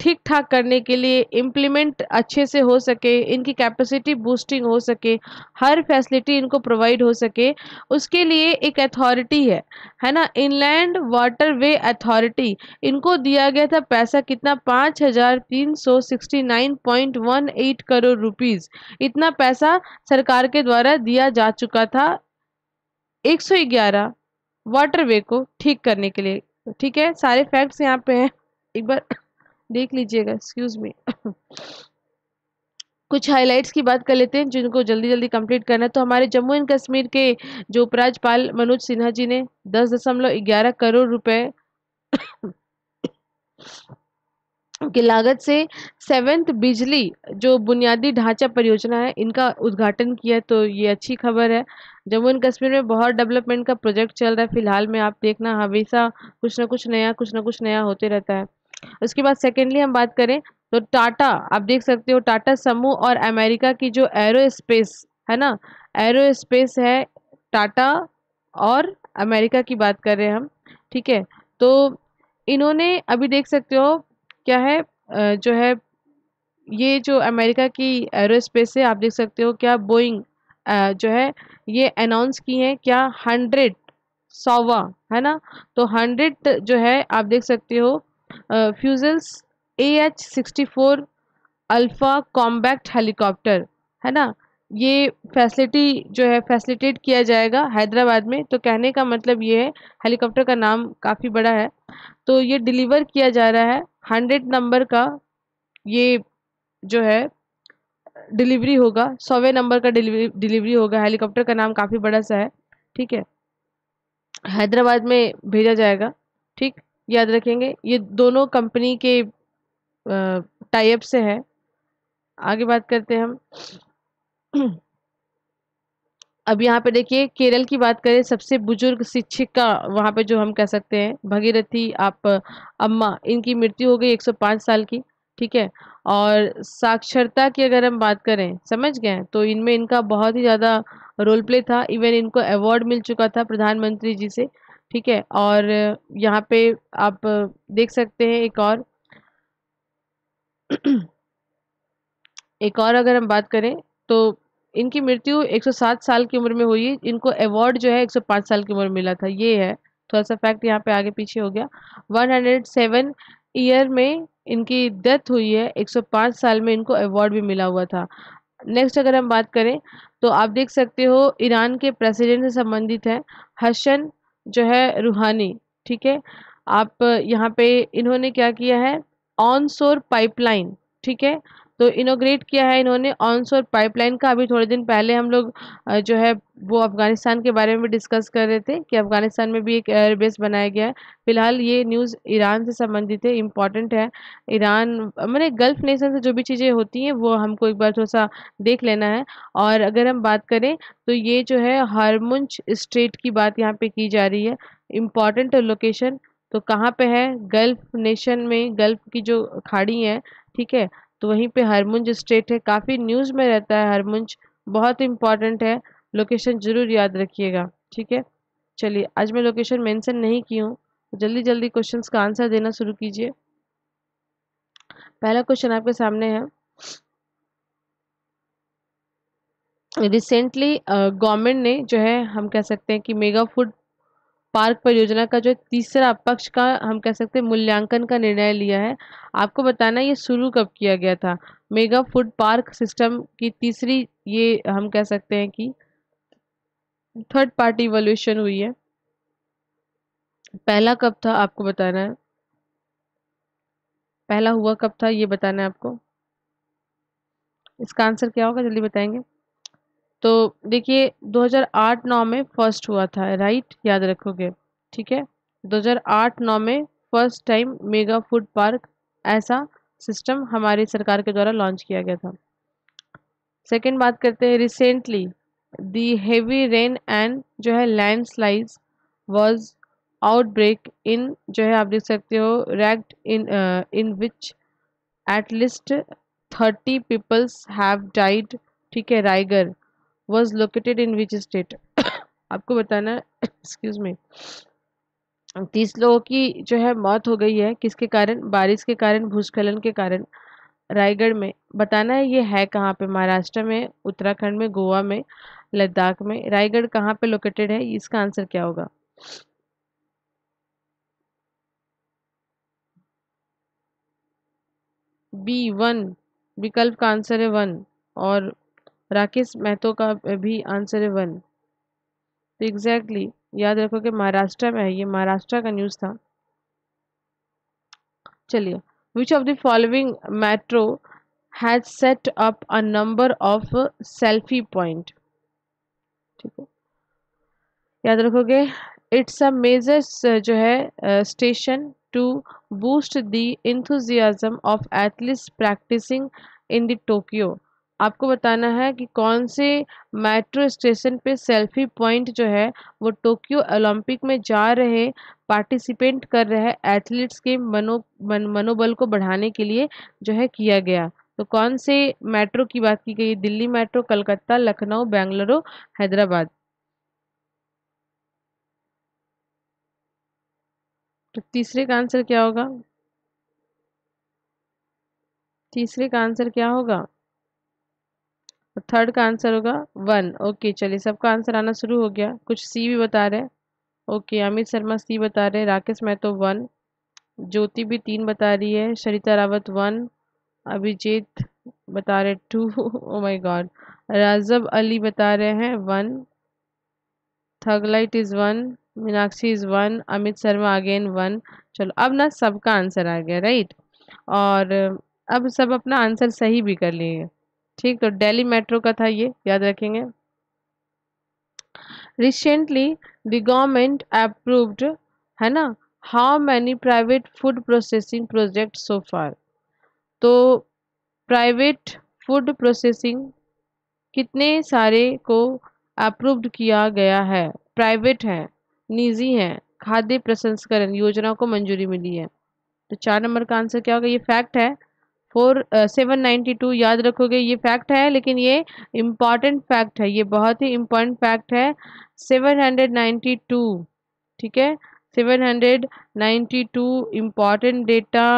ठीक ठाक करने के लिए इम्प्लीमेंट अच्छे से हो सके इनकी कैपेसिटी बूस्टिंग हो सके हर फैसिलिटी इनको प्रोवाइड हो सके उसके लिए एक अथॉरिटी है है ना इनलैंड वाटर वे अथॉरिटी इनको दिया गया था पैसा कितना पाँच हज़ार तीन सौ sixty nine point one eight crore rupees इतना पैसा सरकार के द्वारा दिया जा चुका था एक सौ ग्यारह वाटर वे को ठीक करने के लिए ठीक है सारे फैक्ट्स यहाँ पे हैं एक बार देख लीजिएगा एक्सक्यूज़ मी कुछ हाइलाइट्स की बात कर लेते हैं जिनको जल्दी जल्दी कंप्लीट करना है तो हमारे जम्मू एंड कश्मीर के जो उपराज्यपाल मनोज सिन्हा जी ने दस दशमलव ग्यारह करोड़ रुपए [COUGHS] की लागत से सेवेंथ बिजली जो बुनियादी ढांचा परियोजना है इनका उद्घाटन किया तो ये अच्छी खबर है जम्मू एंड कश्मीर में बहुत डेवलपमेंट का प्रोजेक्ट चल रहा है फिलहाल में आप देखना हमेशा कुछ ना कुछ नया कुछ ना कुछ नया होते रहता है उसके बाद सेकेंडली हम बात करें तो टाटा आप देख सकते हो टाटा समूह और अमेरिका की जो एरो स्पेस है ना एरो स्पेस है टाटा और अमेरिका की बात कर रहे हैं हम ठीक है तो इन्होंने अभी देख सकते हो क्या है जो है ये जो अमेरिका की एरो स्पेस है आप देख सकते हो क्या बोइंग जो है ये अनाउंस की है क्या हंड्रेड सोवा है ना तो हंड्रेड जो है आप देख सकते हो फ्यूजल्स A H sixty four alpha combat helicopter है ना ये फैसिलिटी जो है फैसिलिटेट किया जाएगा हैदराबाद में तो कहने का मतलब ये है हेलीकॉप्टर का नाम काफ़ी बड़ा है तो ये डिलीवर किया जा रहा है हंड्रेड नंबर का ये जो है डिलीवरी होगा सौवे नंबर का डिलीवरी डिलीवरी होगा हेलीकॉप्टर का नाम काफ़ी बड़ा सा है ठीक है हैदराबाद में भेजा जाएगा ठीक याद रखेंगे ये दोनों कंपनी के टाइप से है आगे बात करते हैं हम [CLEARS THROAT] अब यहाँ पे देखिए केरल की बात करें सबसे बुजुर्ग शिक्षिका वहाँ पे जो हम कह सकते हैं भगीरथी आप अम्मा इनकी मृत्यु हो गई 105 साल की ठीक है और साक्षरता की अगर हम बात करें समझ गए तो इनमें इनका बहुत ही ज़्यादा रोल प्ले था इवन इनको अवार्ड मिल चुका था प्रधानमंत्री जी से ठीक है और यहाँ पे आप देख सकते हैं एक और एक और अगर हम बात करें तो इनकी मृत्यु 107 साल की उम्र में हुई इनको अवार्ड जो है 105 साल की उम्र में मिला था ये है थोड़ा सा फैक्ट यहाँ पे आगे पीछे हो गया 107 ईयर में इनकी डेथ हुई है 105 साल में इनको अवार्ड भी मिला हुआ था नेक्स्ट अगर हम बात करें तो आप देख सकते हो ईरान के प्रेसिडेंट से संबंधित है हसन जो है रूहानी ठीक है आप यहाँ पे इन्होंने क्या किया है ऑन शोर पाइपलाइन ठीक है तो इनोग्रेट किया है इन्होंने ऑनसोर पाइपलाइन का अभी थोड़े दिन पहले हम लोग जो है वो अफ़गानिस्तान के बारे में भी डिस्कस कर रहे थे कि अफ़गानिस्तान में भी एक एयरबेस बनाया गया है फिलहाल ये न्यूज़ ईरान से संबंधित है इम्पॉर्टेंट है ईरान मैंने गल्फ़ नेशन से जो भी चीज़ें होती हैं वो हमको एक बार थोड़ा सा देख लेना है और अगर हम बात करें तो ये जो है हारमुंच स्ट्रेट की बात यहाँ पर की जा रही है इम्पॉर्टेंट लोकेशन तो कहाँ पे है गल्फ़ नेशन में गल्फ़ की जो खाड़ी है ठीक है वहीं पे हरमुंज स्टेट है काफ़ी न्यूज़ में रहता है हरमुंज बहुत इंपॉर्टेंट है लोकेशन ज़रूर याद रखिएगा ठीक है चलिए आज मैं लोकेशन मेंशन नहीं की हूँ जल्दी जल्दी क्वेश्चंस का आंसर देना शुरू कीजिए पहला क्वेश्चन आपके सामने है रिसेंटली गवर्नमेंट ने जो है हम कह सकते हैं कि मेगा फूड पार्क परियोजना का जो तीसरा पक्ष का हम कह सकते हैं मूल्यांकन का निर्णय लिया है आपको बताना ये शुरू कब किया गया था मेगा फूड पार्क सिस्टम की तीसरी ये हम कह सकते हैं कि थर्ड पार्टी वॉल्यूशन हुई है पहला कब था आपको बताना है पहला हुआ कब था ये बताना है आपको इसका आंसर क्या होगा जल्दी बताएंगे तो देखिए 2008-9 में फर्स्ट हुआ था राइट याद रखोगे ठीक है 2008-9 में first time mega food park ऐसा सिस्टम हमारी सरकार के द्वारा लॉन्च किया गया था सेकंड बात करते हैं recently the heavy rain and जो है land slide was outbreak in जो है आप देख सकते हो wrecked in in which eight thirty people's have died ठीक है Raigad was located in which state आपको बताना एक्सक्यूज मी तीस लोगों की जो है मौत हो गई है किसके कारण बारिश के कारण भूस्खलन के कारण रायगढ़ में बताना है ये है कहाँ पे महाराष्ट्र में उत्तराखंड में गोवा में लद्दाख में रायगढ़ कहाँ पे लोकेटेड है इसका आंसर क्या होगा बी वन विकल्प का आंसर है वन और राकेश महतो का भी आंसर है वन तो एग्जैक्टली exactly, याद रखो कि महाराष्ट्र में है ये महाराष्ट्र का न्यूज़ था चलिए which of the following metro has set up a number of selfie point ठीक है याद रखोगे इट्स अ मेजर जो है station to boost the enthusiasm of athletes practicing in the Tokyo आपको बताना है कि कौन से मेट्रो स्टेशन पे सेल्फी पॉइंट जो है वो टोक्यो ओलंपिक में जा रहे पार्टिसिपेंट कर रहे एथलीट्स के मनो मन, मनोबल को बढ़ाने के लिए जो है किया गया तो कौन से मेट्रो की बात की गई दिल्ली मेट्रो कलकत्ता लखनऊ बेंगलुरु हैदराबाद तो तीसरे का आंसर क्या होगा तीसरे का आंसर क्या होगा थर्ड का आंसर होगा वन ओके चलिए सबका आंसर आना शुरू हो गया कुछ सी भी बता रहे हैं ओके अमित शर्मा सी बता रहे हैं राकेश महतो वन ज्योति भी तीन बता रही है सरिता रावत वन अभिजीत बता रहे two oh my God Rajab Ali बता रहे हैं वन थगलाइट is one Meenakshi is one Amit Sharma again one चलो अब ना सबका आंसर आ गया राइट और अब सब अपना आंसर सही भी कर लिए ठीक तो दिल्ली मेट्रो का था ये याद रखेंगे रिसेंटली द गवर्नमेंट अप्रूव्ड है ना how many private food processing project so far तो प्राइवेट फूड प्रोसेसिंग कितने सारे को अप्रूव्ड किया गया है प्राइवेट हैं निजी हैं खाद्य प्रसंस्करण योजना को मंजूरी मिली है तो चार नंबर का आंसर क्या होगा ये फैक्ट है फोर सेवन नाइन्टी टू याद रखोगे ये फैक्ट है लेकिन ये इम्पॉर्टेंट फैक्ट है ये बहुत ही इम्पॉर्टेंट फैक्ट है सेवन हंड्रेड नाइन्टी टू ठीक है seven hundred ninety two important data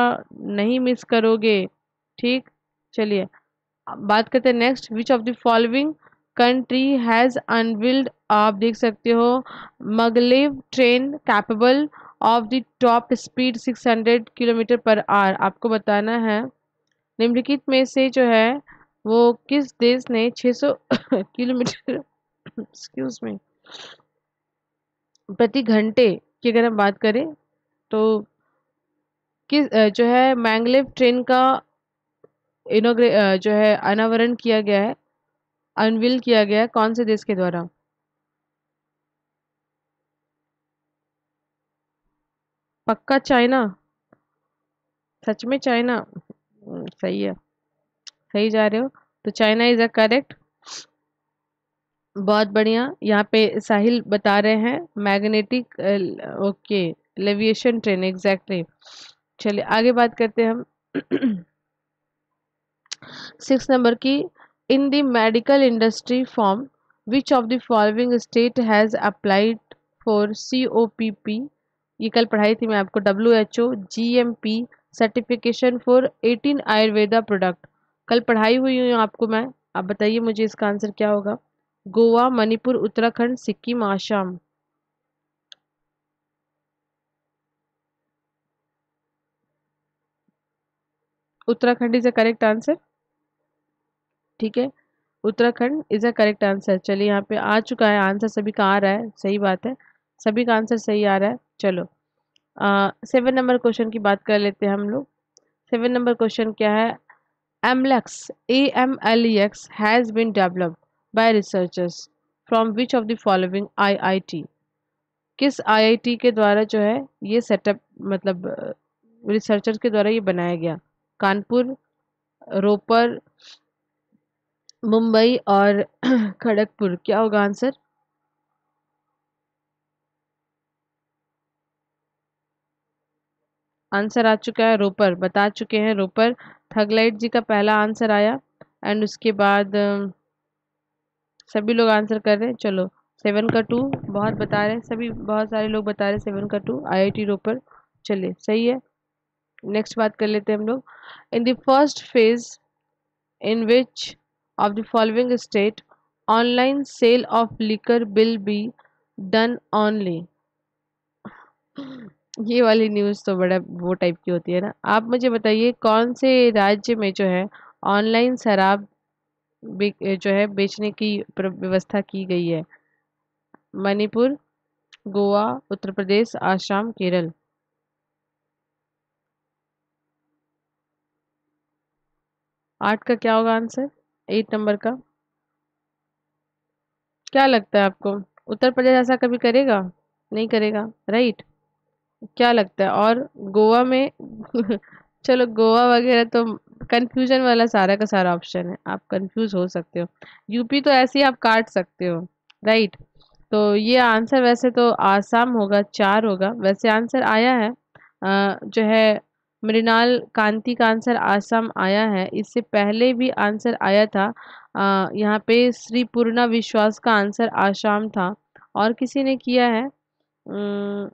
नहीं मिस करोगे ठीक चलिए बात करते हैं next which of the following country has unveiled आप देख सकते हो maglev train capable of the top speed 600 kilometre per hour आपको बताना है निम्नलिखित में से जो है वो किस देश ने 600 [COUGHS] किलोमीटर एक्सक्यूज [COUGHS] में प्रति घंटे की अगर हम बात करें तो किस जो है मैंगलेव ट्रेन का इनोग्रे जो है अनावरण किया गया है अनविल किया गया है कौन से देश के द्वारा पक्का चाइना सच में चाइना हम्म, सही है सही जा रहे हो तो चाइना इज़ अ करेक्ट बहुत बढ़िया यहाँ पे साहिल बता रहे हैं magnetic okay levitation train exactly चलिए आगे बात करते हैं हम सिक्स नंबर की in the medical industry form which of the following state has applied for C O P P ये कल पढ़ाई थी मैं आपको W H O G M P certification for 18 Ayurveda product कल पढ़ाई हुई हूँ आपको मैं आप बताइए मुझे इसका आंसर क्या होगा Goa Manipur Uttarakhand Sikkim Assam Uttarakhand is a correct answer ठीक है Uttarakhand is a correct answer चलिए यहाँ पे आ चुका है आंसर सभी का आ रहा है सही बात है सभी का आंसर सही आ रहा है चलो सेवन नंबर क्वेश्चन की बात कर लेते हैं हम लोग सेवन नंबर क्वेश्चन क्या है AMLEX A M L E X has been developed by researchers from which of the following IIT किस आईआईटी के द्वारा जो है ये सेटअप मतलब रिसर्चर्स के द्वारा ये बनाया गया कानपुर रोपर मुंबई और [CLEARS THROAT] खड़गपुर क्या होगा आंसर आंसर आ चुका है रोपर बता चुके हैं रोपर थगलाइट जी का पहला आंसर आया एंड उसके बाद सभी लोग आंसर कर रहे हैं चलो सेवन का टू बहुत बता रहे हैं सभी बहुत सारे लोग बता रहे हैं सेवन का टू आईआईटी रोपर चलिए सही है नेक्स्ट बात कर लेते हैं हम लोग in the first phase in which of the following state online sale of liquor will be done only ये वाली न्यूज़ तो बड़ा वो टाइप की होती है ना आप मुझे बताइए कौन से राज्य में जो है ऑनलाइन शराब जो है बेचने की व्यवस्था की गई है मणिपुर गोवा उत्तर प्रदेश आसाम केरल आठ का क्या होगा आंसर एट नंबर का क्या लगता है आपको उत्तर प्रदेश ऐसा कभी करेगा नहीं करेगा राइट क्या लगता है और गोवा में [LAUGHS] चलो गोवा वगैरह तो कंफ्यूजन वाला सारा का सारा ऑप्शन है आप कंफ्यूज हो सकते हो यूपी तो ऐसे ही आप काट सकते हो राइट तो ये आंसर वैसे तो आसाम होगा चार होगा वैसे आंसर आया है आ, जो है मृणाल कांति का आंसर आसाम आया है इससे पहले भी आंसर आया था यहाँ पे श्री पूर्णा विश्वास का आंसर आसाम था और किसी ने किया है न,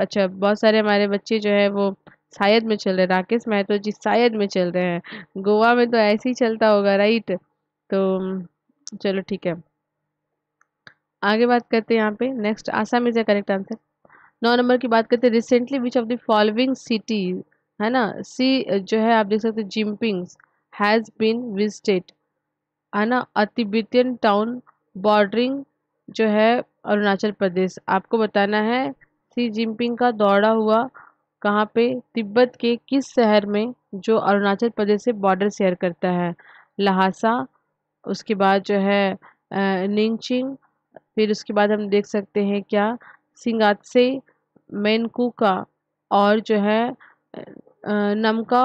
अच्छा बहुत सारे हमारे बच्चे जो है वो शायद में चल रहे राकेश महतो जी शायद में चल रहे हैं गोवा में तो ऐसे ही चलता होगा राइट तो चलो ठीक है आगे बात करते हैं यहाँ पे next Assam is a correct answer नौ नंबर की बात करते हैं recently which of the following city है ना सी जो है आप देख सकते हैं जिमपिंग्स हैज़ बीन विजिटेड है ना अतिबितियन टाउन बॉर्डरिंग जो है अरुणाचल प्रदेश आपको बताना है सी जिनपिंग का दौड़ा हुआ कहाँ पे तिब्बत के किस शहर में जो अरुणाचल प्रदेश से बॉर्डर शेयर करता है लहासा उसके बाद जो है निंचिंग फिर उसके बाद हम देख सकते हैं क्या सिंगात्से का और जो है नमका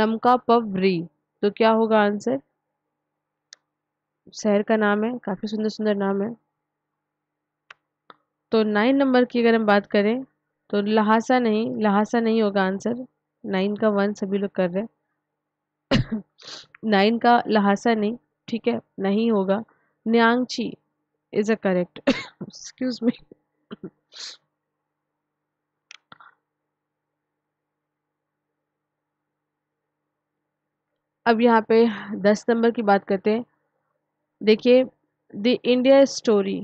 नमका पवरी तो क्या होगा आंसर शहर का नाम है काफ़ी सुंदर सुंदर नाम है तो नाइन नंबर की अगर हम बात करें तो लहासा नहीं लहासा नहीं होगा आंसर नाइन का वन सभी लोग कर रहे हैं नाइन [COUGHS] का लहासा नहीं ठीक है नहीं होगा Nyingchi is a correct excuse me अब यहाँ पे दस नंबर की बात करते हैं देखिए द इंडिया स्टोरी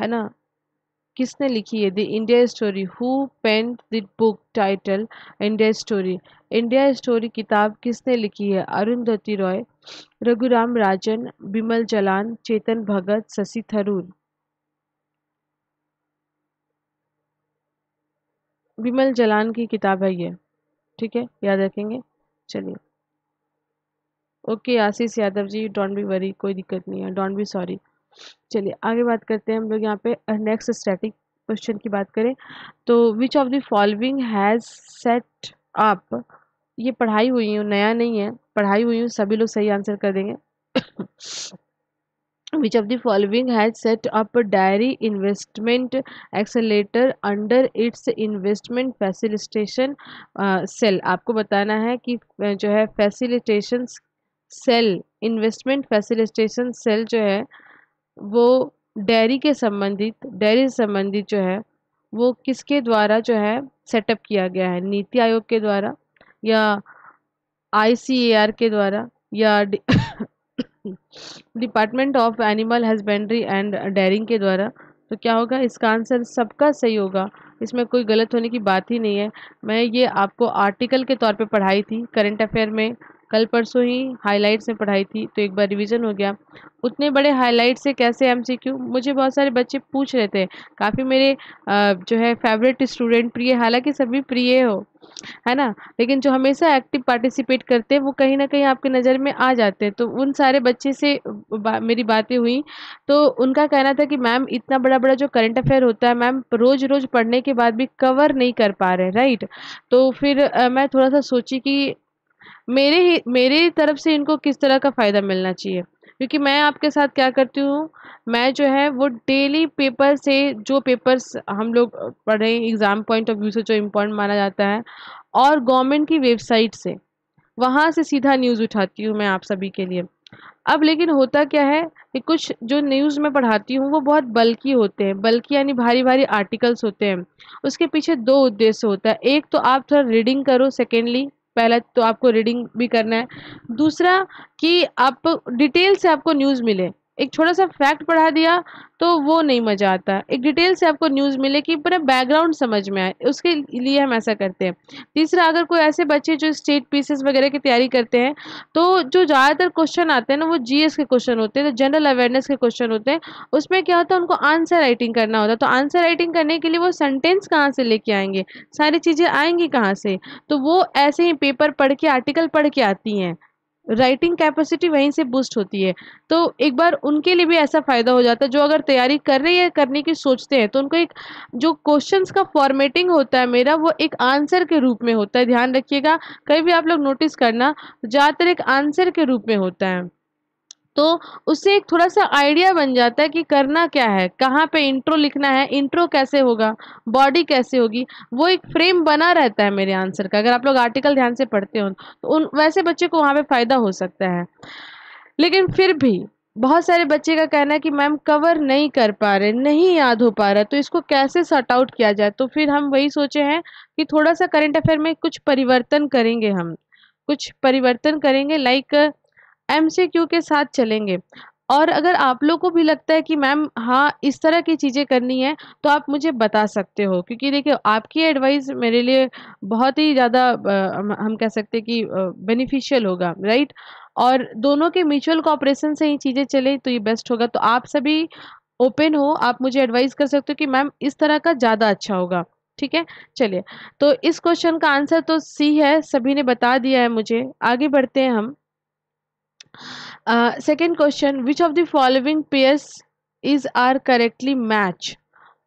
है ना किसने लिखी है the India story who penned the book title India story India story किताब किसने लिखी है अरुंधति रॉय रघुराम राजन बिमल जलान चेतन भगत शशि थरूर बिमल जलान की किताब है ये ठीक है याद रखेंगे चलिए okay Ashish Yadav ji don't be worry कोई दिक्कत नहीं है डोंट बी सॉरी चलिए आगे बात करते हैं हम लोग यहाँ पे नेक्स्ट स्टैटिक क्वेश्चन की बात करें तो which of the following has set up ये पढ़ाई हुई हूँ नया नहीं है पढ़ाई हुई हूँ सभी लोग सही आंसर कर देंगे which of the following has set up dairy investment accelerator under its investment facilitation cell आपको बताना है कि जो है facilitation cell investment facilitation cell जो है uh, वो डेयरी के संबंधित डेयरी से संबंधित जो है वो किसके द्वारा जो है सेटअप किया गया है नीति आयोग के द्वारा या आईसीएआर के द्वारा या [COUGHS] department of animal husbandry and dairying के द्वारा तो क्या होगा इसका आंसर सबका सही होगा इसमें कोई गलत होने की बात ही नहीं है मैं ये आपको आर्टिकल के तौर पे पढ़ाई थी करंट अफेयर में कल परसों ही हाईलाइट्स में पढ़ाई थी तो एक बार रिवीजन हो गया उतने बड़े हाईलाइट से कैसे एमसीक्यू मुझे बहुत सारे बच्चे पूछ रहे थे काफ़ी मेरे जो है फेवरेट स्टूडेंट प्रिय हालांकि सभी प्रिय हो है ना लेकिन जो हमेशा एक्टिव पार्टिसिपेट करते हैं वो कहीं ना कहीं आपकी नज़र में आ जाते हैं तो उन सारे बच्चे से बा, मेरी बातें हुई तो उनका कहना था कि मैम इतना बड़ा बड़ा जो करंट अफेयर होता है मैम रोज़ रोज़ पढ़ने के बाद भी कवर नहीं कर पा रहे राइट तो फिर आ, मैं थोड़ा सा सोची कि मेरे ही मेरे तरफ से इनको किस तरह का फ़ायदा मिलना चाहिए क्योंकि मैं आपके साथ क्या करती हूँ मैं जो है वो डेली पेपर से जो पेपर्स हम लोग पढ़ हैं एग्ज़ाम पॉइंट ऑफ व्यू से जो इम्पोर्टेंट माना जाता है और गवर्नमेंट की वेबसाइट से वहाँ से सीधा न्यूज़ उठाती हूँ मैं आप सभी के लिए अब लेकिन होता क्या है कि कुछ जो न्यूज़ में पढ़ाती हूँ वो बहुत बल्कि होते हैं बल्कि यानी भारी भारी आर्टिकल्स होते हैं उसके पीछे दो उद्देश्य होता है एक तो आप थोड़ा रीडिंग करो सेकेंडली पहला तो आपको रीडिंग भी करना है दूसरा कि आप डिटेल से आपको न्यूज़ मिले एक छोटा सा फैक्ट पढ़ा दिया तो वो नहीं मज़ा आता एक डिटेल से आपको न्यूज़ मिले कि पूरा बैकग्राउंड समझ में आए उसके लिए हम ऐसा करते हैं तीसरा अगर कोई ऐसे बच्चे जो स्टेट पीसेस वगैरह की तैयारी करते हैं तो जो ज़्यादातर क्वेश्चन आते हैं ना वो जीएस के क्वेश्चन होते हैं तो जनरल अवेयरनेस के क्वेश्चन होते हैं उसमें क्या होता है उनको आंसर राइटिंग करना होता है तो आंसर राइटिंग करने के लिए वो सेंटेंस कहाँ से लेके आएंगे सारी चीज़ें आएंगी कहाँ से तो वो ऐसे ही पेपर पढ़ के आर्टिकल पढ़ के आती हैं राइटिंग कैपेसिटी वहीं से बूस्ट होती है तो एक बार उनके लिए भी ऐसा फ़ायदा हो जाता है जो अगर तैयारी कर रहे हैं करने की सोचते हैं तो उनको एक जो क्वेश्चंस का फॉर्मेटिंग होता है मेरा वो एक आंसर के रूप में होता है ध्यान रखिएगा कहीं भी आप लोग नोटिस करना ज़्यादातर एक आंसर के रूप में होता है तो उससे एक थोड़ा सा आइडिया बन जाता है कि करना क्या है कहाँ पे इंट्रो लिखना है इंट्रो कैसे होगा बॉडी कैसे होगी वो एक फ्रेम बना रहता है मेरे आंसर का अगर आप लोग आर्टिकल ध्यान से पढ़ते हो तो उन वैसे बच्चे को वहाँ पे फ़ायदा हो सकता है लेकिन फिर भी बहुत सारे बच्चे का कहना है कि मैम कवर नहीं कर पा रहे नहीं याद हो पा रहा तो इसको कैसे सॉर्ट आउट किया जाए तो फिर हम वही सोचे हैं कि थोड़ा सा करेंट अफेयर में कुछ परिवर्तन करेंगे हम कुछ परिवर्तन करेंगे लाइक एमसीक्यू के साथ चलेंगे और अगर आप लोग को भी लगता है कि मैम हाँ इस तरह की चीज़ें करनी है तो आप मुझे बता सकते हो क्योंकि देखिए आपकी एडवाइस मेरे लिए बहुत ही ज़्यादा हम कह सकते हैं कि बेनिफिशियल होगा राइट और दोनों के म्यूचुअल कॉपरेशन से ही चीज़ें चले तो ये बेस्ट होगा तो आप सभी ओपन हो आप मुझे एडवाइस कर सकते हो कि मैम इस तरह का ज़्यादा अच्छा होगा ठीक है चलिए तो इस क्वेश्चन का आंसर तो सी है सभी ने बता दिया है मुझे आगे बढ़ते हैं हम second question which of the following pairs is are correctly match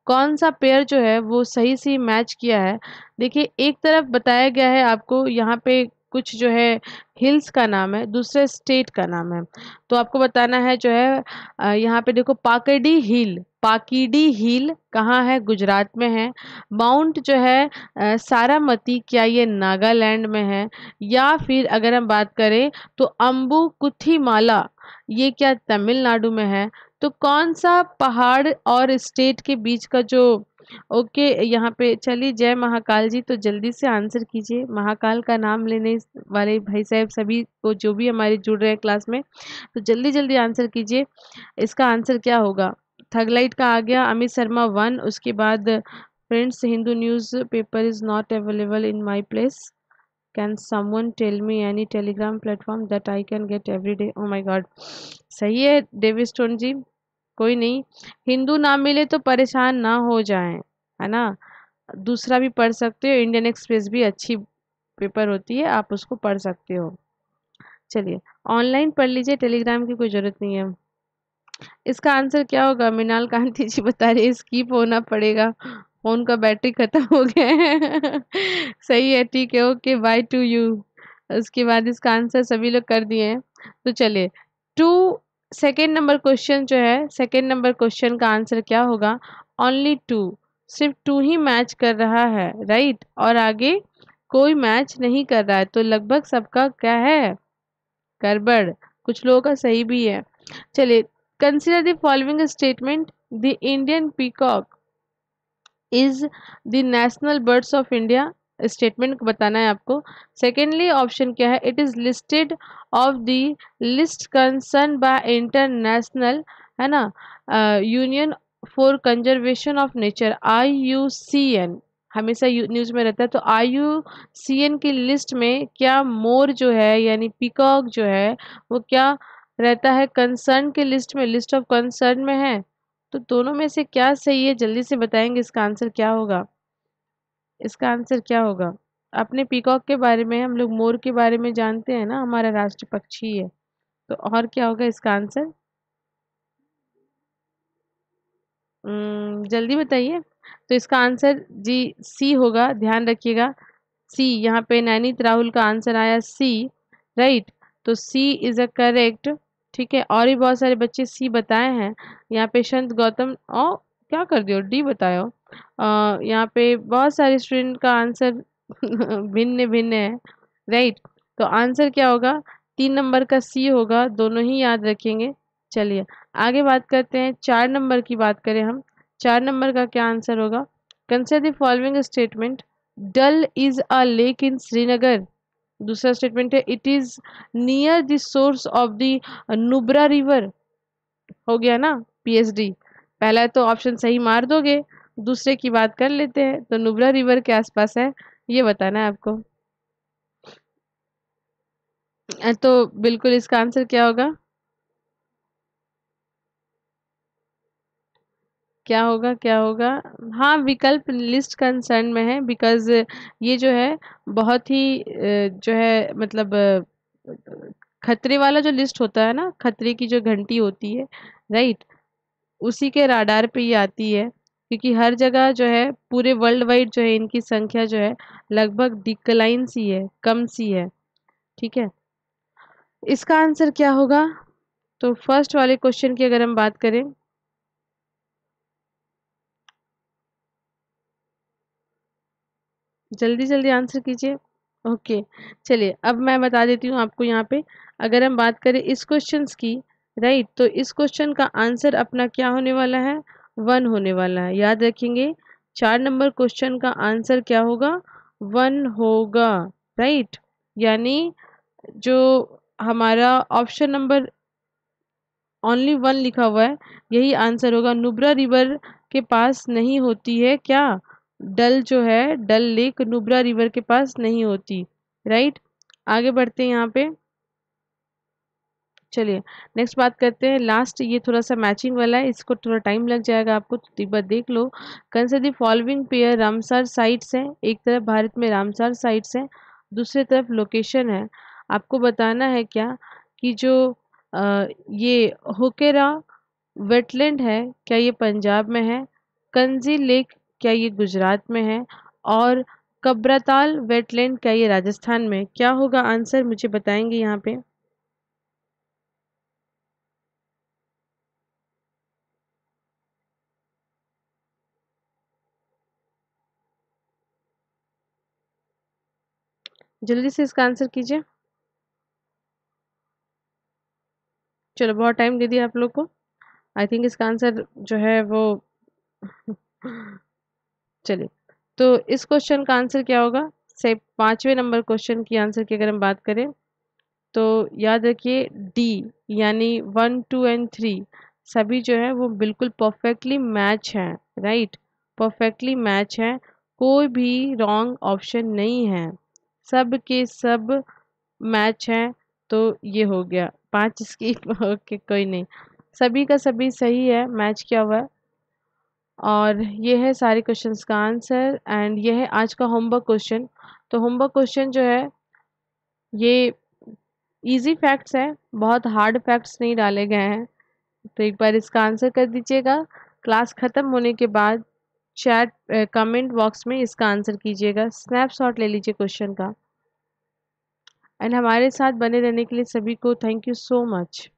कौन सा पेयर जो है वो सही से मैच किया है देखिए एक तरफ बताया गया है आपको यहाँ पे कुछ जो है हिल्स का नाम है दूसरे स्टेट का नाम है तो आपको बताना है जो है यहाँ पे देखो पाकडी हिल पाकिडी हिल कहाँ है गुजरात में है माउंट जो है सारामती क्या ये नागालैंड में है या फिर अगर हम बात करें तो अम्बू कुथीमाला ये क्या तमिलनाडु में है तो कौन सा पहाड़ और स्टेट के बीच का जो ओके यहाँ पे चलिए जय महाकाल जी तो जल्दी से आंसर कीजिए महाकाल का नाम लेने वाले भाई साहब सभी को जो भी हमारे जुड़ रहे हैं क्लास में तो जल्दी जल्दी आंसर कीजिए इसका आंसर क्या होगा थगलाइट का आ गया अमित शर्मा वन उसके बाद friends Hindu newspaper is not available in my place can someone tell me any Telegram platform that I can get every day oh my God सही है डेविस्टोन जी कोई नहीं हिंदू ना मिले तो परेशान ना हो जाएं है ना दूसरा भी पढ़ सकते हो इंडियन एक्सप्रेस भी अच्छी पेपर होती है आप उसको पढ़ सकते हो चलिए ऑनलाइन पढ़ लीजिए टेलीग्राम की कोई ज़रूरत नहीं है इसका आंसर क्या होगा मृणाल कांति जी बता रहे स्कीप होना पड़ेगा फ़ोन का बैटरी ख़त्म हो गया है सही है ठीक है ओके बाय टू यू उसके बाद इसका आंसर सभी लोग कर दिए हैं तो चलिए टू सेकेंड नंबर क्वेश्चन जो है सेकेंड नंबर क्वेश्चन का आंसर क्या होगा ओनली टू सिर्फ टू ही मैच कर रहा है राइट और आगे कोई मैच नहीं कर रहा है तो लगभग सबका क्या है गड़बड़ कुछ लोगों का सही भी है चलिए consider the following statement the Indian peacock is the national birds of India statement बताना है आपको सेकेंडली ऑप्शन क्या है it is listed of the list concern by international है ना union for conservation of nature I U C N हमेशा news में रहता है तो आई यू सी एन की लिस्ट में क्या मोर जो है यानी पिकॉक जो है वो क्या रहता है कंसर्न के लिस्ट में लिस्ट ऑफ कंसर्न में है तो दोनों में से क्या सही है जल्दी से बताएंगे इसका आंसर क्या होगा इसका आंसर क्या होगा अपने पीकॉक के बारे में हम लोग मोर के बारे में जानते हैं ना हमारा राष्ट्र पक्षी है तो और क्या होगा इसका आंसर जल्दी बताइए तो इसका आंसर जी सी होगा ध्यान रखिएगा सी यहाँ पे नैनीत राहुल का आंसर आया सी राइट तो सी इज़ अ करेक्ट ठीक है और भी बहुत सारे बच्चे सी बताए हैं यहाँ पे शंत गौतम और क्या कर दियो डी बताओ यहाँ पे बहुत सारे स्टूडेंट का आंसर [LAUGHS] भिन्न भिन्न है राइट तो आंसर क्या होगा तीन नंबर का सी होगा दोनों ही याद रखेंगे चलिए आगे बात करते हैं चार नंबर की बात करें हम चार नंबर का क्या आंसर होगा consider the following statement Dal is a lake in Srinagar दूसरा स्टेटमेंट है it is near the source of the Nubra river हो गया ना पीएचडी पहला तो ऑप्शन सही मार दोगे दूसरे की बात कर लेते हैं तो नुबरा रिवर के आसपास है ये बताना है आपको तो बिल्कुल इसका आंसर क्या होगा क्या होगा क्या होगा हाँ विकल्प लिस्ट कंसर्न में है बिकॉज ये जो है बहुत ही जो है मतलब खतरे वाला जो लिस्ट होता है ना खतरे की जो घंटी होती है राइट right? उसी के राडार पे ही आती है क्योंकि हर जगह जो है पूरे वर्ल्ड वाइड जो है इनकी संख्या जो है लगभग डिक्लाइन सी है कम सी है ठीक है इसका आंसर क्या होगा तो फर्स्ट वाले क्वेश्चन की अगर हम बात करें जल्दी जल्दी आंसर कीजिए ओके चलिए अब मैं बता देती हूँ आपको यहाँ पे अगर हम बात करें इस क्वेश्चंस की राइट right, तो इस क्वेश्चन का आंसर अपना क्या होने वाला है वन होने वाला है याद रखेंगे चार नंबर क्वेश्चन का आंसर क्या होगा वन होगा राइट right? यानी जो हमारा ऑप्शन नंबर ओनली वन लिखा हुआ है यही आंसर होगा नुब्रा रिवर के पास नहीं होती है क्या डल जो है डल लेक नुब्रा रिवर के पास नहीं होती राइट आगे बढ़ते हैं यहाँ पे चलिए नेक्स्ट बात करते हैं लास्ट ये थोड़ा सा मैचिंग वाला है इसको थोड़ा टाइम लग जाएगा आपको तो एक बार देख लो consider the following pair Ramsar sites हैं एक तरफ भारत में रामसार साइट्स हैं दूसरी तरफ लोकेशन है आपको बताना है क्या कि जो आ, ये होकेरा वेटलैंड है क्या ये पंजाब में है कंजी लेक क्या ये गुजरात में है और कब्राताल वेटलैंड क्या ये राजस्थान में क्या होगा आंसर मुझे बताएंगे यहाँ पे जल्दी से इसका आंसर कीजिए चलो बहुत टाइम दे दिया आप लोग को आई थिंक इसका आंसर जो है वो चलिए तो इस क्वेश्चन का आंसर क्या होगा से पाँचवें नंबर क्वेश्चन की आंसर की अगर हम बात करें तो याद रखिए डी यानी वन टू एंड थ्री सभी जो है वो बिल्कुल परफेक्टली मैच हैं राइट परफेक्टली मैच हैं कोई भी रॉन्ग ऑप्शन नहीं है सब के सब मैच हैं तो ये हो गया पांच इसकी [LAUGHS] ओके कोई नहीं सभी का सभी सही है मैच क्या हुआ और ये है सारे क्वेश्चंस का आंसर एंड ये है आज का होमवर्क क्वेश्चन तो होमवर्क क्वेश्चन जो है ये इजी फैक्ट्स हैं बहुत हार्ड फैक्ट्स नहीं डाले गए हैं तो एक बार इसका आंसर कर दीजिएगा क्लास ख़त्म होने के बाद चैट कमेंट बॉक्स में इसका आंसर कीजिएगा स्नैपशॉट ले लीजिए क्वेश्चन का एंड हमारे साथ बने रहने के लिए सभी को थैंक यू सो मच